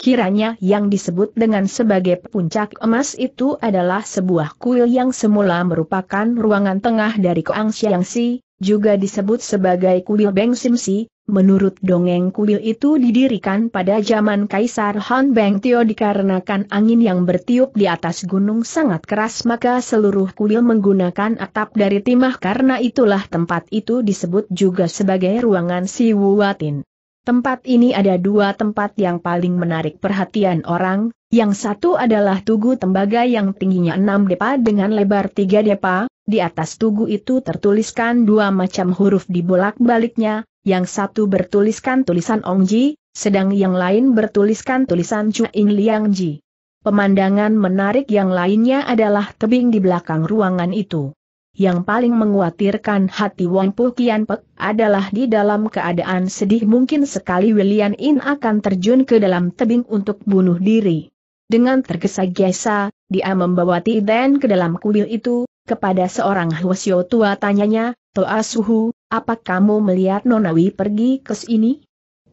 Kiranya yang disebut dengan sebagai puncak emas itu adalah sebuah kuil yang semula merupakan ruangan tengah dari Koang Xiangsi, juga disebut sebagai kuil Beng Simsi, Menurut dongeng kuil itu didirikan pada zaman Kaisar Han Beng Tio dikarenakan angin yang bertiup di atas gunung sangat keras maka seluruh kuil menggunakan atap dari timah karena itulah tempat itu disebut juga sebagai ruangan Siwuatin. Tempat ini ada dua tempat yang paling menarik perhatian orang, yang satu adalah tugu tembaga yang tingginya 6 depa dengan lebar 3 depa, di atas tugu itu tertuliskan dua macam huruf di bolak-baliknya, yang satu bertuliskan tulisan Ongji, sedang yang lain bertuliskan tulisan Chuing Liang Ji. Pemandangan menarik yang lainnya adalah tebing di belakang ruangan itu. Yang paling menguatirkan hati Wong Pu Kian Pek adalah di dalam keadaan sedih mungkin sekali William In akan terjun ke dalam tebing untuk bunuh diri. Dengan tergesa-gesa, dia membawa Tiden ke dalam kuil itu, kepada seorang Hwasyo tua tanyanya, Toa Suhu, apa kamu melihat Nonawi pergi ke sini?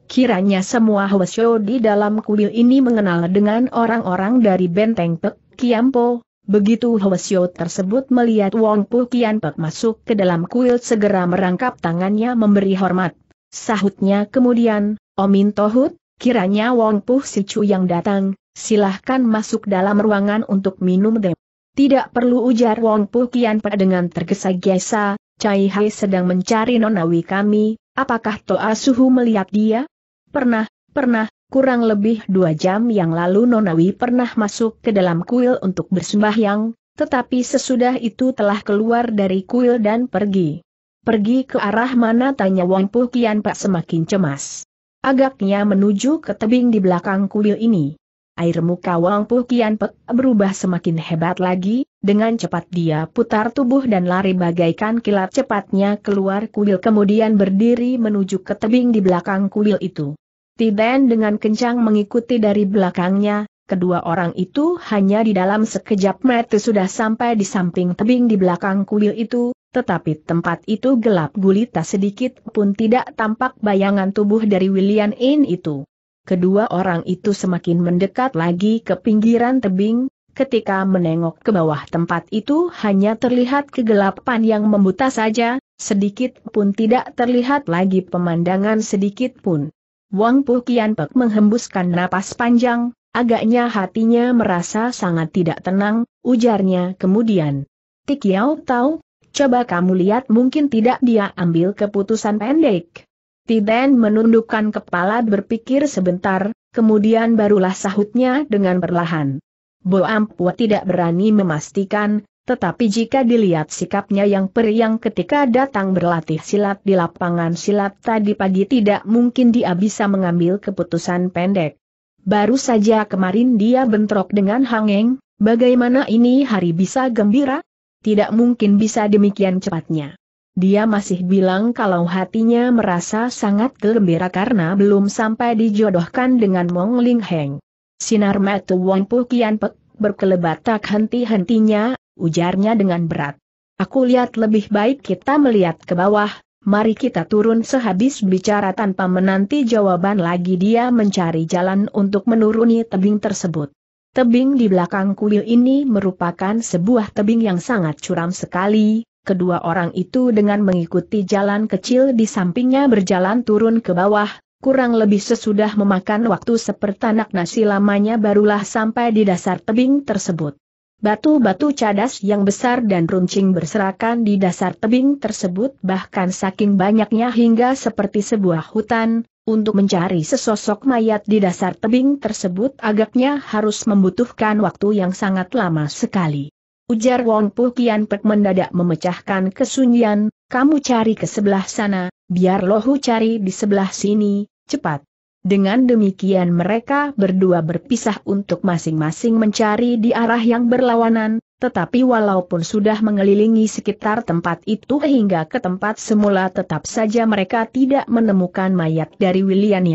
Kiranya semua Hwasyo di dalam kuil ini mengenal dengan orang-orang dari benteng Pek Kiampo, Begitu Hwasyo tersebut melihat Wong Pu Kian Pek masuk ke dalam kuil segera merangkap tangannya memberi hormat. Sahutnya kemudian, Omin oh Tohut, kiranya Wong Pu Sicu yang datang, silahkan masuk dalam ruangan untuk minum teh. Tidak perlu ujar Wong Pu Kian Pek dengan tergesa-gesa, Cai Hai sedang mencari nonawi kami, apakah Toa Suhu melihat dia? Pernah, pernah, kurang lebih dua jam yang lalu Nonawi pernah masuk ke dalam kuil untuk bersembahyang, tetapi sesudah itu telah keluar dari kuil dan pergi. Pergi ke arah mana tanya Wang Pu Kian Pak semakin cemas. Agaknya menuju ke tebing di belakang kuil ini. Air muka Wang Pu Kian Pak berubah semakin hebat lagi, dengan cepat dia putar tubuh dan lari bagaikan kilat cepatnya keluar kuil kemudian berdiri menuju ke tebing di belakang kuil itu. Tiben dengan kencang mengikuti dari belakangnya, kedua orang itu hanya di dalam sekejap mata sudah sampai di samping tebing di belakang kuil itu, tetapi tempat itu gelap gulita sedikit pun tidak tampak bayangan tubuh dari William In itu. Kedua orang itu semakin mendekat lagi ke pinggiran tebing, ketika menengok ke bawah tempat itu hanya terlihat kegelapan yang membuta saja, sedikit pun tidak terlihat lagi pemandangan sedikit pun. Wang Pu Kian Pek menghembuskan napas panjang, agaknya hatinya merasa sangat tidak tenang, ujarnya kemudian. Tik Yau tahu, coba kamu lihat mungkin tidak dia ambil keputusan pendek. Tiden menundukkan kepala berpikir sebentar, kemudian barulah sahutnya dengan perlahan. Bo Ampua tidak berani memastikan, tetapi jika dilihat sikapnya yang periang ketika datang berlatih silat di lapangan silat tadi pagi tidak mungkin dia bisa mengambil keputusan pendek. Baru saja kemarin dia bentrok dengan Hangeng, bagaimana ini hari bisa gembira? Tidak mungkin bisa demikian cepatnya. Dia masih bilang kalau hatinya merasa sangat gembira karena belum sampai dijodohkan dengan Mong Ling Heng. Sinar mata Wong Pu Kian Pek berkelebat tak henti-hentinya, ujarnya dengan berat. Aku lihat lebih baik kita melihat ke bawah, mari kita turun sehabis bicara tanpa menanti jawaban lagi dia mencari jalan untuk menuruni tebing tersebut. Tebing di belakang kuil ini merupakan sebuah tebing yang sangat curam sekali, kedua orang itu dengan mengikuti jalan kecil di sampingnya berjalan turun ke bawah, kurang lebih sesudah memakan waktu sepertanak nasi lamanya barulah sampai di dasar tebing tersebut. Batu-batu cadas yang besar dan runcing berserakan di dasar tebing tersebut bahkan saking banyaknya hingga seperti sebuah hutan, untuk mencari sesosok mayat di dasar tebing tersebut agaknya harus membutuhkan waktu yang sangat lama sekali. Ujar Wong Puh Kian Pek mendadak memecahkan kesunyian, kamu cari ke sebelah sana, biar Lohu cari di sebelah sini, cepat. Dengan demikian mereka berdua berpisah untuk masing-masing mencari di arah yang berlawanan, tetapi walaupun sudah mengelilingi sekitar tempat itu hingga ke tempat semula tetap saja mereka tidak menemukan mayat dari William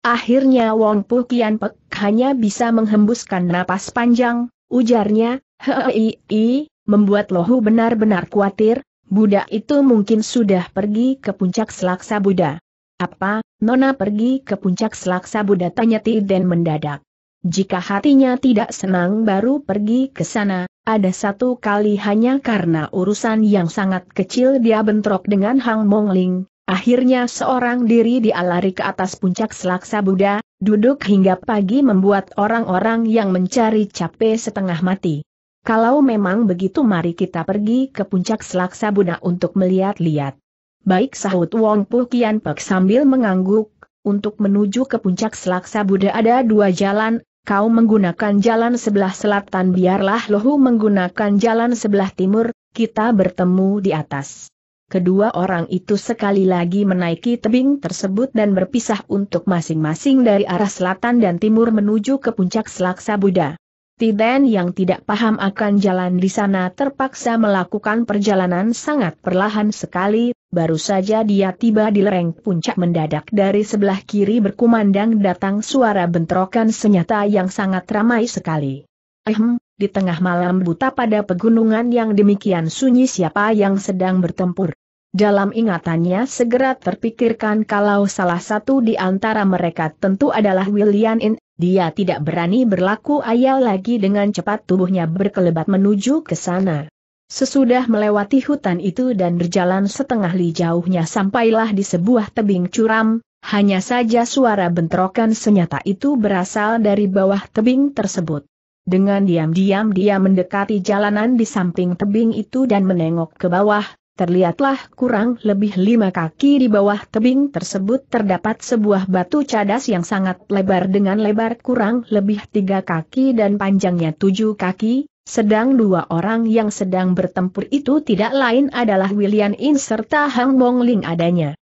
Akhirnya Wong Pu Kian Pek hanya bisa menghembuskan napas panjang, ujarnya, hei, membuat Lohu benar-benar khawatir, budak itu mungkin sudah pergi ke puncak selaksa Buddha. Apa, Nona pergi ke puncak selaksa Buddha tanya Tiden mendadak. Jika hatinya tidak senang baru pergi ke sana, ada satu kali hanya karena urusan yang sangat kecil dia bentrok dengan Hang Mongling, akhirnya seorang diri dia lari ke atas puncak selaksa Buddha, duduk hingga pagi membuat orang-orang yang mencari capek setengah mati. Kalau memang begitu mari kita pergi ke puncak selaksa Buddha untuk melihat-lihat. Baik sahut Wong Pu Kian Pek sambil mengangguk, untuk menuju ke puncak Selaksa Buddha ada dua jalan, kau menggunakan jalan sebelah selatan biarlah Lohu menggunakan jalan sebelah timur, kita bertemu di atas. Kedua orang itu sekali lagi menaiki tebing tersebut dan berpisah untuk masing-masing dari arah selatan dan timur menuju ke puncak Selaksa Buddha. Tiden yang tidak paham akan jalan di sana terpaksa melakukan perjalanan sangat perlahan sekali, Baru saja dia tiba di lereng puncak mendadak dari sebelah kiri berkumandang datang suara bentrokan senjata yang sangat ramai sekali. Ehem, di tengah malam buta pada pegunungan yang demikian sunyi siapa yang sedang bertempur. Dalam ingatannya segera terpikirkan kalau salah satu di antara mereka tentu adalah William In, dia tidak berani berlaku ayal lagi dengan cepat tubuhnya berkelebat menuju ke sana. Sesudah melewati hutan itu dan berjalan setengah li jauhnya sampailah di sebuah tebing curam, hanya saja suara bentrokan senyata itu berasal dari bawah tebing tersebut. Dengan diam-diam dia mendekati jalanan di samping tebing itu dan menengok ke bawah, terlihatlah kurang lebih lima kaki di bawah tebing tersebut terdapat sebuah batu cadas yang sangat lebar dengan lebar kurang lebih tiga kaki dan panjangnya tujuh kaki, sedang dua orang yang sedang bertempur itu tidak lain adalah William In serta Hang Bong Ling adanya.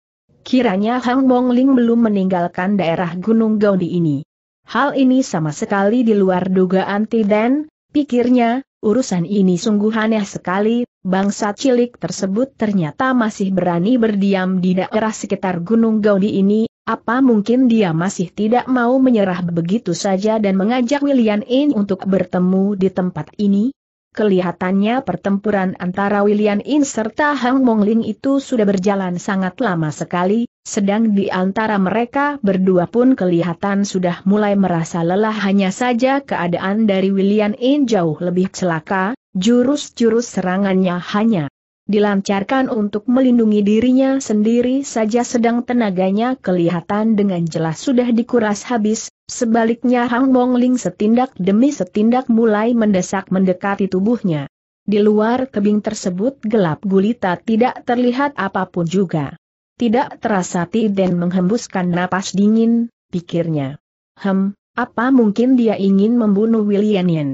Kiranya Hang Bong Ling belum meninggalkan daerah Gunung Gaudi ini. Hal ini sama sekali di luar dugaan Tiden, pikirnya, urusan ini sungguh aneh sekali, bangsa cilik tersebut ternyata masih berani berdiam di daerah sekitar Gunung Gaudi ini, apa mungkin dia masih tidak mau menyerah begitu saja dan mengajak William In untuk bertemu di tempat ini? Kelihatannya pertempuran antara William In serta Hang Mongling itu sudah berjalan sangat lama sekali, sedang di antara mereka berdua pun kelihatan sudah mulai merasa lelah hanya saja keadaan dari William In jauh lebih celaka, jurus-jurus serangannya hanya dilancarkan untuk melindungi dirinya sendiri saja sedang tenaganya kelihatan dengan jelas sudah dikuras habis, sebaliknya Hang Ling setindak demi setindak mulai mendesak mendekati tubuhnya. Di luar kebing tersebut gelap gulita tidak terlihat apapun juga. Tidak terasa Tiden menghembuskan napas dingin, pikirnya. Hem, apa mungkin dia ingin membunuh William Yen?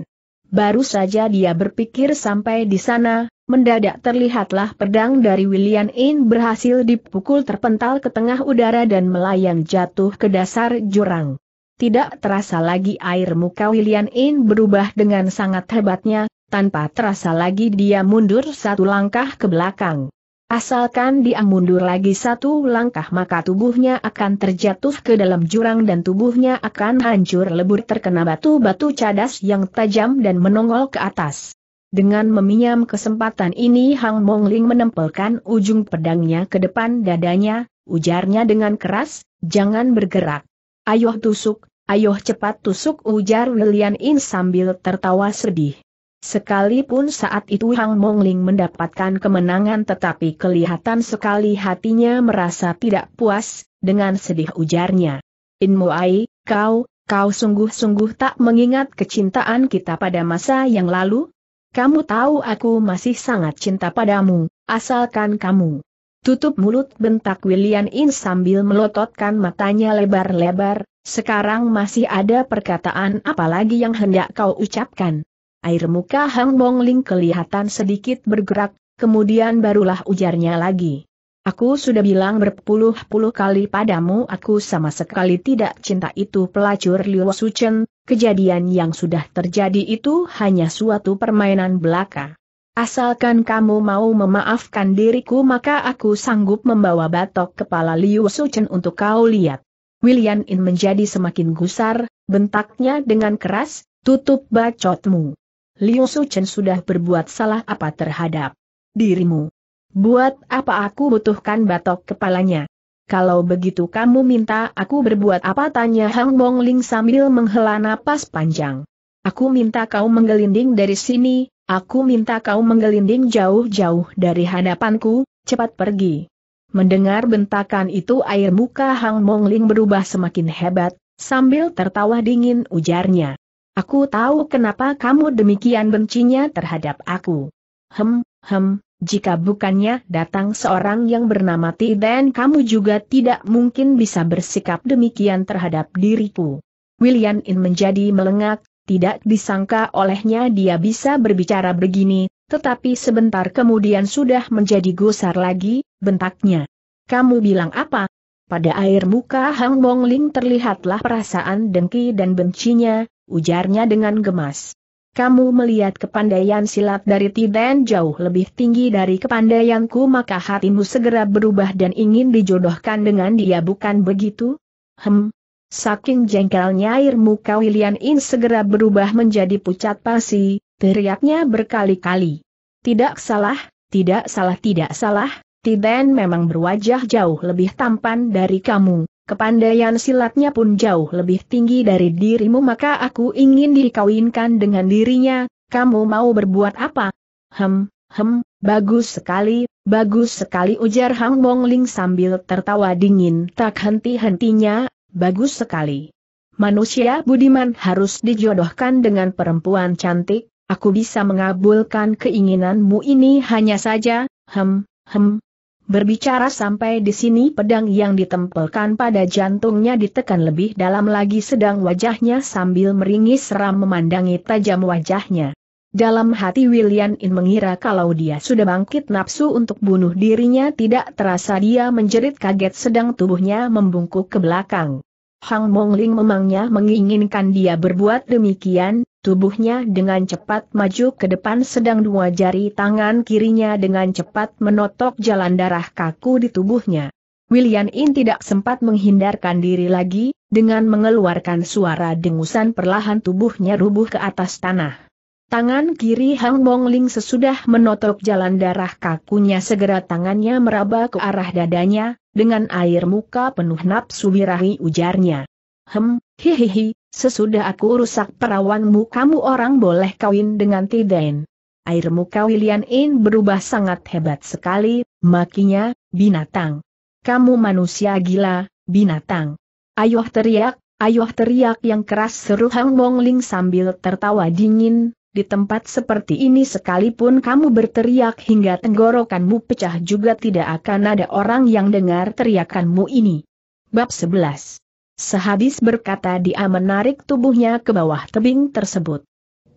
Baru saja dia berpikir sampai di sana, Mendadak terlihatlah pedang dari William In berhasil dipukul terpental ke tengah udara dan melayang jatuh ke dasar jurang. Tidak terasa lagi air muka William In berubah dengan sangat hebatnya, tanpa terasa lagi dia mundur satu langkah ke belakang. Asalkan dia mundur lagi satu langkah maka tubuhnya akan terjatuh ke dalam jurang dan tubuhnya akan hancur lebur terkena batu-batu cadas yang tajam dan menongol ke atas. Dengan meminjam kesempatan ini Hang Mongling menempelkan ujung pedangnya ke depan dadanya, ujarnya dengan keras, jangan bergerak. Ayoh tusuk, ayoh cepat tusuk ujar Lilian In sambil tertawa sedih. Sekalipun saat itu Hang Mongling mendapatkan kemenangan tetapi kelihatan sekali hatinya merasa tidak puas, dengan sedih ujarnya. In Muai, kau, kau sungguh-sungguh tak mengingat kecintaan kita pada masa yang lalu? Kamu tahu aku masih sangat cinta padamu, asalkan kamu. Tutup mulut bentak William In sambil melototkan matanya lebar-lebar, sekarang masih ada perkataan apalagi yang hendak kau ucapkan. Air muka Hang Bongling kelihatan sedikit bergerak, kemudian barulah ujarnya lagi. Aku sudah bilang berpuluh-puluh kali padamu aku sama sekali tidak cinta itu pelacur Liu Suchen, kejadian yang sudah terjadi itu hanya suatu permainan belaka. Asalkan kamu mau memaafkan diriku maka aku sanggup membawa batok kepala Liu Suchen untuk kau lihat. William In menjadi semakin gusar, bentaknya dengan keras, tutup bacotmu. Liu Suchen sudah berbuat salah apa terhadap dirimu. Buat apa aku butuhkan batok kepalanya? Kalau begitu kamu minta aku berbuat apa tanya Hang Bong Ling sambil menghela napas panjang. Aku minta kau menggelinding dari sini, aku minta kau menggelinding jauh-jauh dari hadapanku, cepat pergi. Mendengar bentakan itu air muka Hang Bong Ling berubah semakin hebat, sambil tertawa dingin ujarnya. Aku tahu kenapa kamu demikian bencinya terhadap aku. Hem, hem, jika bukannya datang seorang yang bernama Ti kamu juga tidak mungkin bisa bersikap demikian terhadap diriku. William In menjadi melengak, tidak disangka olehnya dia bisa berbicara begini, tetapi sebentar kemudian sudah menjadi gusar lagi, bentaknya. Kamu bilang apa? Pada air muka Hang Bongling terlihatlah perasaan dengki dan bencinya, ujarnya dengan gemas kamu melihat kepandaian silat dari Tiden jauh lebih tinggi dari kepandaianku maka hatimu segera berubah dan ingin dijodohkan dengan dia bukan begitu? Hem. Saking jengkelnya air muka William In segera berubah menjadi pucat pasi, teriaknya berkali-kali. Tidak salah, tidak salah tidak salah, Tiden memang berwajah jauh lebih tampan dari kamu kepandaian silatnya pun jauh lebih tinggi dari dirimu maka aku ingin dikawinkan dengan dirinya, kamu mau berbuat apa? Hem, hem, bagus sekali, bagus sekali ujar Hang Mong Ling sambil tertawa dingin tak henti-hentinya, bagus sekali. Manusia budiman harus dijodohkan dengan perempuan cantik, aku bisa mengabulkan keinginanmu ini hanya saja, hem, hem, Berbicara sampai di sini pedang yang ditempelkan pada jantungnya ditekan lebih dalam lagi sedang wajahnya sambil meringis seram memandangi tajam wajahnya. Dalam hati William In mengira kalau dia sudah bangkit nafsu untuk bunuh dirinya tidak terasa dia menjerit kaget sedang tubuhnya membungkuk ke belakang. Hang Mongling memangnya menginginkan dia berbuat demikian, tubuhnya dengan cepat maju ke depan sedang dua jari tangan kirinya dengan cepat menotok jalan darah kaku di tubuhnya. William In tidak sempat menghindarkan diri lagi, dengan mengeluarkan suara dengusan perlahan tubuhnya rubuh ke atas tanah. Tangan kiri Hang Ling sesudah menotok jalan darah kakunya segera tangannya meraba ke arah dadanya, dengan air muka penuh nafsu birahi ujarnya. Hem, hihihi, sesudah aku rusak perawanmu kamu orang boleh kawin dengan Tiden. Air muka William In berubah sangat hebat sekali, makinya, binatang. Kamu manusia gila, binatang. Ayuh teriak, ayuh teriak yang keras seru Hang Ling sambil tertawa dingin, di tempat seperti ini sekalipun kamu berteriak hingga tenggorokanmu pecah juga tidak akan ada orang yang dengar teriakanmu ini. Bab 11 Sehabis berkata dia menarik tubuhnya ke bawah tebing tersebut.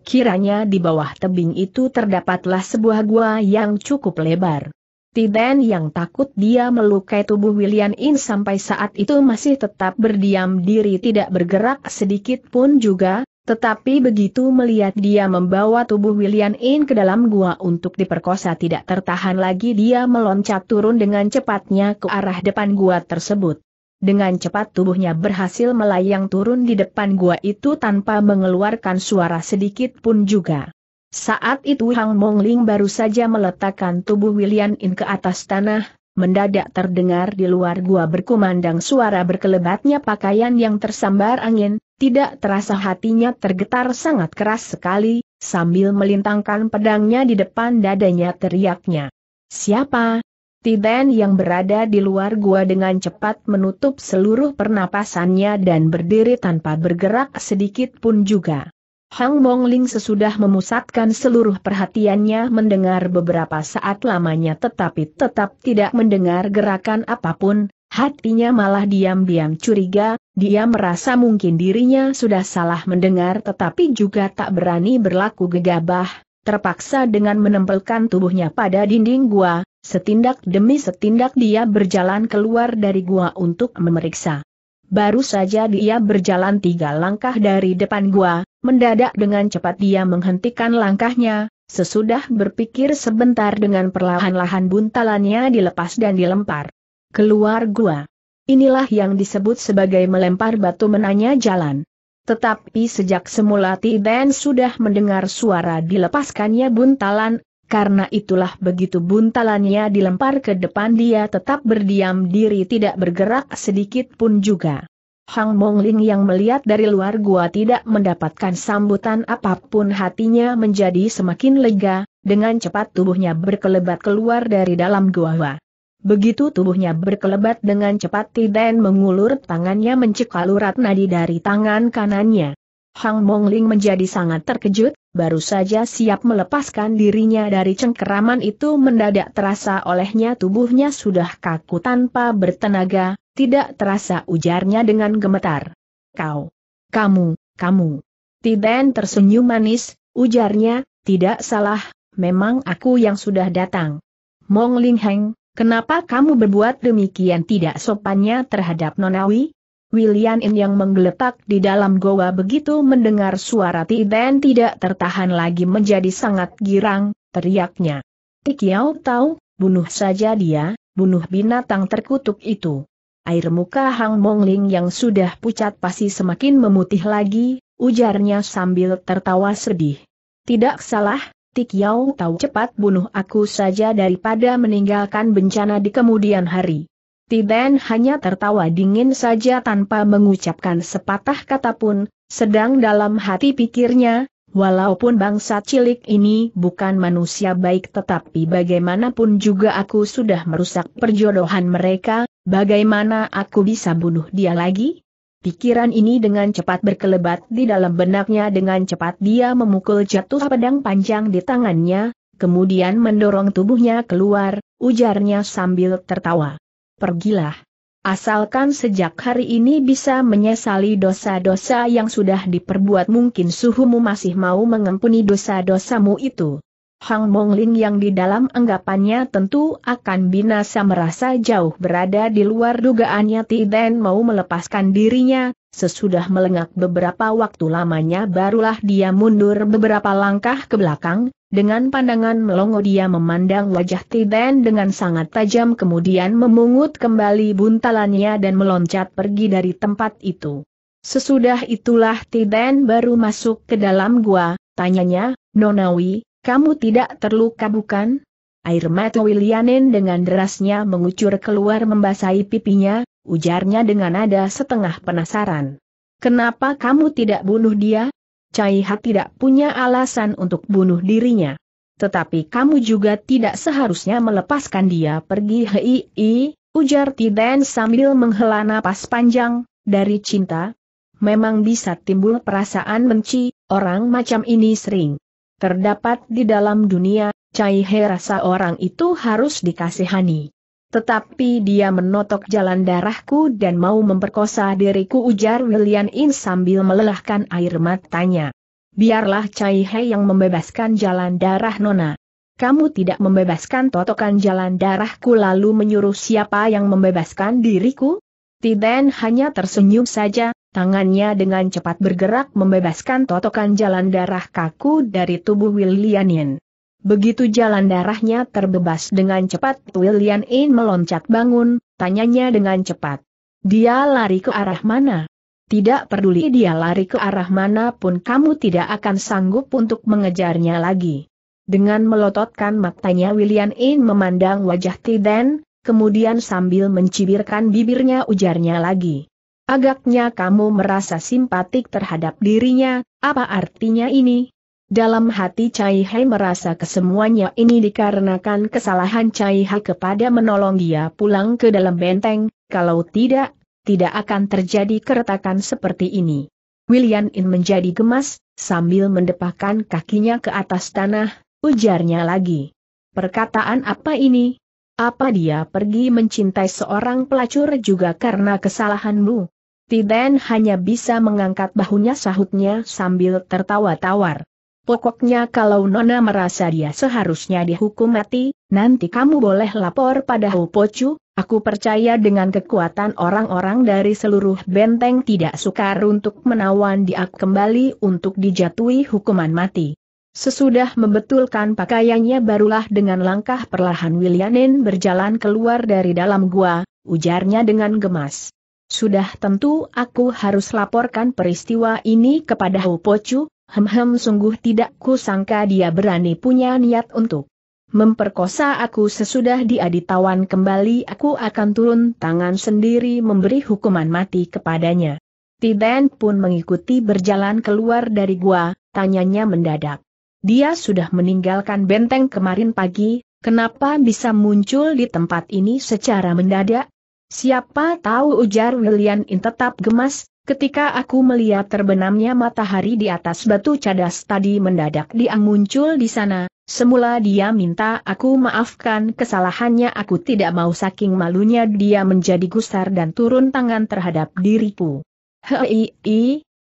Kiranya di bawah tebing itu terdapatlah sebuah gua yang cukup lebar. Tiden yang takut dia melukai tubuh William In sampai saat itu masih tetap berdiam diri tidak bergerak sedikit pun juga, tetapi begitu melihat dia membawa tubuh William In ke dalam gua untuk diperkosa tidak tertahan lagi dia meloncat turun dengan cepatnya ke arah depan gua tersebut. Dengan cepat tubuhnya berhasil melayang turun di depan gua itu tanpa mengeluarkan suara sedikit pun juga. Saat itu Hang Mongling baru saja meletakkan tubuh William In ke atas tanah, mendadak terdengar di luar gua berkumandang suara berkelebatnya pakaian yang tersambar angin, tidak terasa hatinya tergetar sangat keras sekali, sambil melintangkan pedangnya di depan dadanya teriaknya. Siapa? Tiden yang berada di luar gua dengan cepat menutup seluruh pernapasannya dan berdiri tanpa bergerak sedikit pun juga. Hang Mongling sesudah memusatkan seluruh perhatiannya mendengar beberapa saat lamanya tetapi tetap tidak mendengar gerakan apapun, Hatinya malah diam-diam curiga, dia merasa mungkin dirinya sudah salah mendengar tetapi juga tak berani berlaku gegabah, terpaksa dengan menempelkan tubuhnya pada dinding gua, setindak demi setindak dia berjalan keluar dari gua untuk memeriksa. Baru saja dia berjalan tiga langkah dari depan gua, mendadak dengan cepat dia menghentikan langkahnya, sesudah berpikir sebentar dengan perlahan-lahan buntalannya dilepas dan dilempar. Keluar gua. Inilah yang disebut sebagai melempar batu menanya jalan. Tetapi sejak semula Tiden sudah mendengar suara dilepaskannya buntalan, karena itulah begitu buntalannya dilempar ke depan dia tetap berdiam diri tidak bergerak sedikit pun juga. Hang Mongling yang melihat dari luar gua tidak mendapatkan sambutan apapun hatinya menjadi semakin lega, dengan cepat tubuhnya berkelebat keluar dari dalam gua. Begitu tubuhnya berkelebat dengan cepat Tiden mengulur tangannya mencekal urat nadi dari tangan kanannya. Hang Mongling menjadi sangat terkejut, baru saja siap melepaskan dirinya dari cengkeraman itu mendadak terasa olehnya tubuhnya sudah kaku tanpa bertenaga, tidak terasa ujarnya dengan gemetar. Kau, kamu, kamu. Tiden tersenyum manis, ujarnya, tidak salah, memang aku yang sudah datang. Mongling Heng, Kenapa kamu berbuat demikian tidak sopannya terhadap Nonawi? William In yang menggeletak di dalam goa begitu mendengar suara Tiden tidak tertahan lagi menjadi sangat girang, teriaknya. Tikiau tahu, bunuh saja dia, bunuh binatang terkutuk itu. Air muka Hang Ling yang sudah pucat pasti semakin memutih lagi, ujarnya sambil tertawa sedih. Tidak salah, Tik Yau tahu cepat bunuh aku saja daripada meninggalkan bencana di kemudian hari. Tiben hanya tertawa dingin saja tanpa mengucapkan sepatah kata pun, sedang dalam hati pikirnya, walaupun bangsa cilik ini bukan manusia baik tetapi bagaimanapun juga aku sudah merusak perjodohan mereka, bagaimana aku bisa bunuh dia lagi? Pikiran ini dengan cepat berkelebat di dalam benaknya dengan cepat dia memukul jatuh pedang panjang di tangannya, kemudian mendorong tubuhnya keluar, ujarnya sambil tertawa. Pergilah. Asalkan sejak hari ini bisa menyesali dosa-dosa yang sudah diperbuat mungkin suhumu masih mau mengampuni dosa-dosamu itu. Hang Mongling yang di dalam anggapannya tentu akan binasa merasa jauh berada di luar dugaannya Tiden mau melepaskan dirinya, sesudah melengak beberapa waktu lamanya barulah dia mundur beberapa langkah ke belakang, dengan pandangan melongo dia memandang wajah Tiden dengan sangat tajam kemudian memungut kembali buntalannya dan meloncat pergi dari tempat itu. Sesudah itulah Tiden baru masuk ke dalam gua, tanyanya, Nonawi, kamu tidak terluka bukan? Air mata Willianen dengan derasnya mengucur keluar membasahi pipinya, ujarnya dengan nada setengah penasaran. Kenapa kamu tidak bunuh dia? Ha tidak punya alasan untuk bunuh dirinya. Tetapi kamu juga tidak seharusnya melepaskan dia pergi hei, ujar Tiden sambil menghela napas panjang, dari cinta. Memang bisa timbul perasaan benci, orang macam ini sering Terdapat di dalam dunia, Cai He rasa orang itu harus dikasihani. Tetapi dia menotok jalan darahku dan mau memperkosa diriku ujar William In sambil melelahkan air matanya. Biarlah Cai He yang membebaskan jalan darah Nona. Kamu tidak membebaskan totokan jalan darahku lalu menyuruh siapa yang membebaskan diriku? Tiden hanya tersenyum saja, Tangannya dengan cepat bergerak membebaskan totokan jalan darah kaku dari tubuh Willianin. Begitu jalan darahnya terbebas dengan cepat, William meloncat bangun, tanyanya dengan cepat. Dia lari ke arah mana? Tidak peduli dia lari ke arah mana pun kamu tidak akan sanggup untuk mengejarnya lagi. Dengan melototkan matanya William In memandang wajah Tiden, kemudian sambil mencibirkan bibirnya ujarnya lagi. Agaknya kamu merasa simpatik terhadap dirinya, apa artinya ini? Dalam hati Cai Hai merasa kesemuanya ini dikarenakan kesalahan Cai Hai kepada menolong dia pulang ke dalam benteng, kalau tidak, tidak akan terjadi keretakan seperti ini. William In menjadi gemas, sambil mendepahkan kakinya ke atas tanah, ujarnya lagi. Perkataan apa ini? Apa dia pergi mencintai seorang pelacur juga karena kesalahanmu? Tiden hanya bisa mengangkat bahunya sahutnya sambil tertawa tawar. Pokoknya kalau Nona merasa dia seharusnya dihukum mati, nanti kamu boleh lapor pada Hupocu, aku percaya dengan kekuatan orang-orang dari seluruh benteng tidak sukar untuk menawan dia kembali untuk dijatuhi hukuman mati. Sesudah membetulkan pakaiannya barulah dengan langkah perlahan Willianin berjalan keluar dari dalam gua, ujarnya dengan gemas. Sudah tentu aku harus laporkan peristiwa ini kepada Hu Chu. hem-hem sungguh tidak kusangka dia berani punya niat untuk memperkosa aku sesudah dia ditawan kembali aku akan turun tangan sendiri memberi hukuman mati kepadanya. Tiden pun mengikuti berjalan keluar dari gua, tanyanya mendadak. Dia sudah meninggalkan benteng kemarin pagi, kenapa bisa muncul di tempat ini secara mendadak? Siapa tahu ujar William In tetap gemas, ketika aku melihat terbenamnya matahari di atas batu cadas tadi mendadak dia muncul di sana, semula dia minta aku maafkan kesalahannya aku tidak mau saking malunya dia menjadi gusar dan turun tangan terhadap diriku. Hei,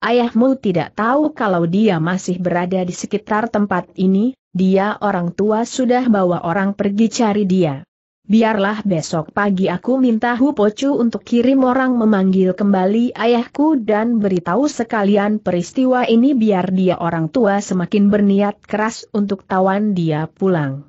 ayahmu tidak tahu kalau dia masih berada di sekitar tempat ini, dia orang tua sudah bawa orang pergi cari dia. Biarlah besok pagi aku minta Hu Pocu untuk kirim orang memanggil kembali ayahku dan beritahu sekalian peristiwa ini biar dia orang tua semakin berniat keras untuk tawan dia pulang.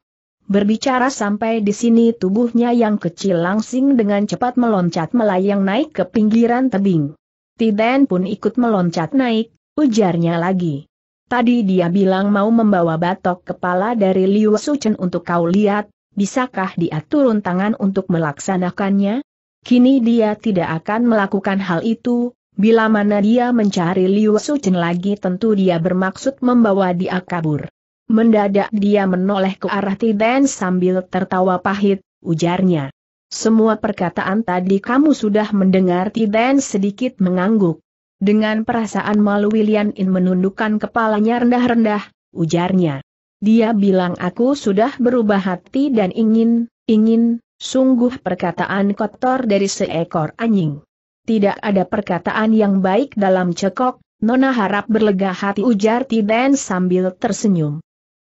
Berbicara sampai di sini tubuhnya yang kecil langsing dengan cepat meloncat melayang naik ke pinggiran tebing. Tiden pun ikut meloncat naik, ujarnya lagi. Tadi dia bilang mau membawa batok kepala dari Liu Suchen untuk kau lihat, bisakah dia turun tangan untuk melaksanakannya? Kini dia tidak akan melakukan hal itu, bila mana dia mencari Liu Suchen lagi tentu dia bermaksud membawa dia kabur. Mendadak dia menoleh ke arah Tiden sambil tertawa pahit, ujarnya. Semua perkataan tadi kamu sudah mendengar Tiden sedikit mengangguk. Dengan perasaan malu William In menundukkan kepalanya rendah-rendah, ujarnya. Dia bilang aku sudah berubah hati dan ingin, ingin, sungguh perkataan kotor dari seekor anjing. Tidak ada perkataan yang baik dalam cekok, Nona harap berlega hati ujar Tiden sambil tersenyum.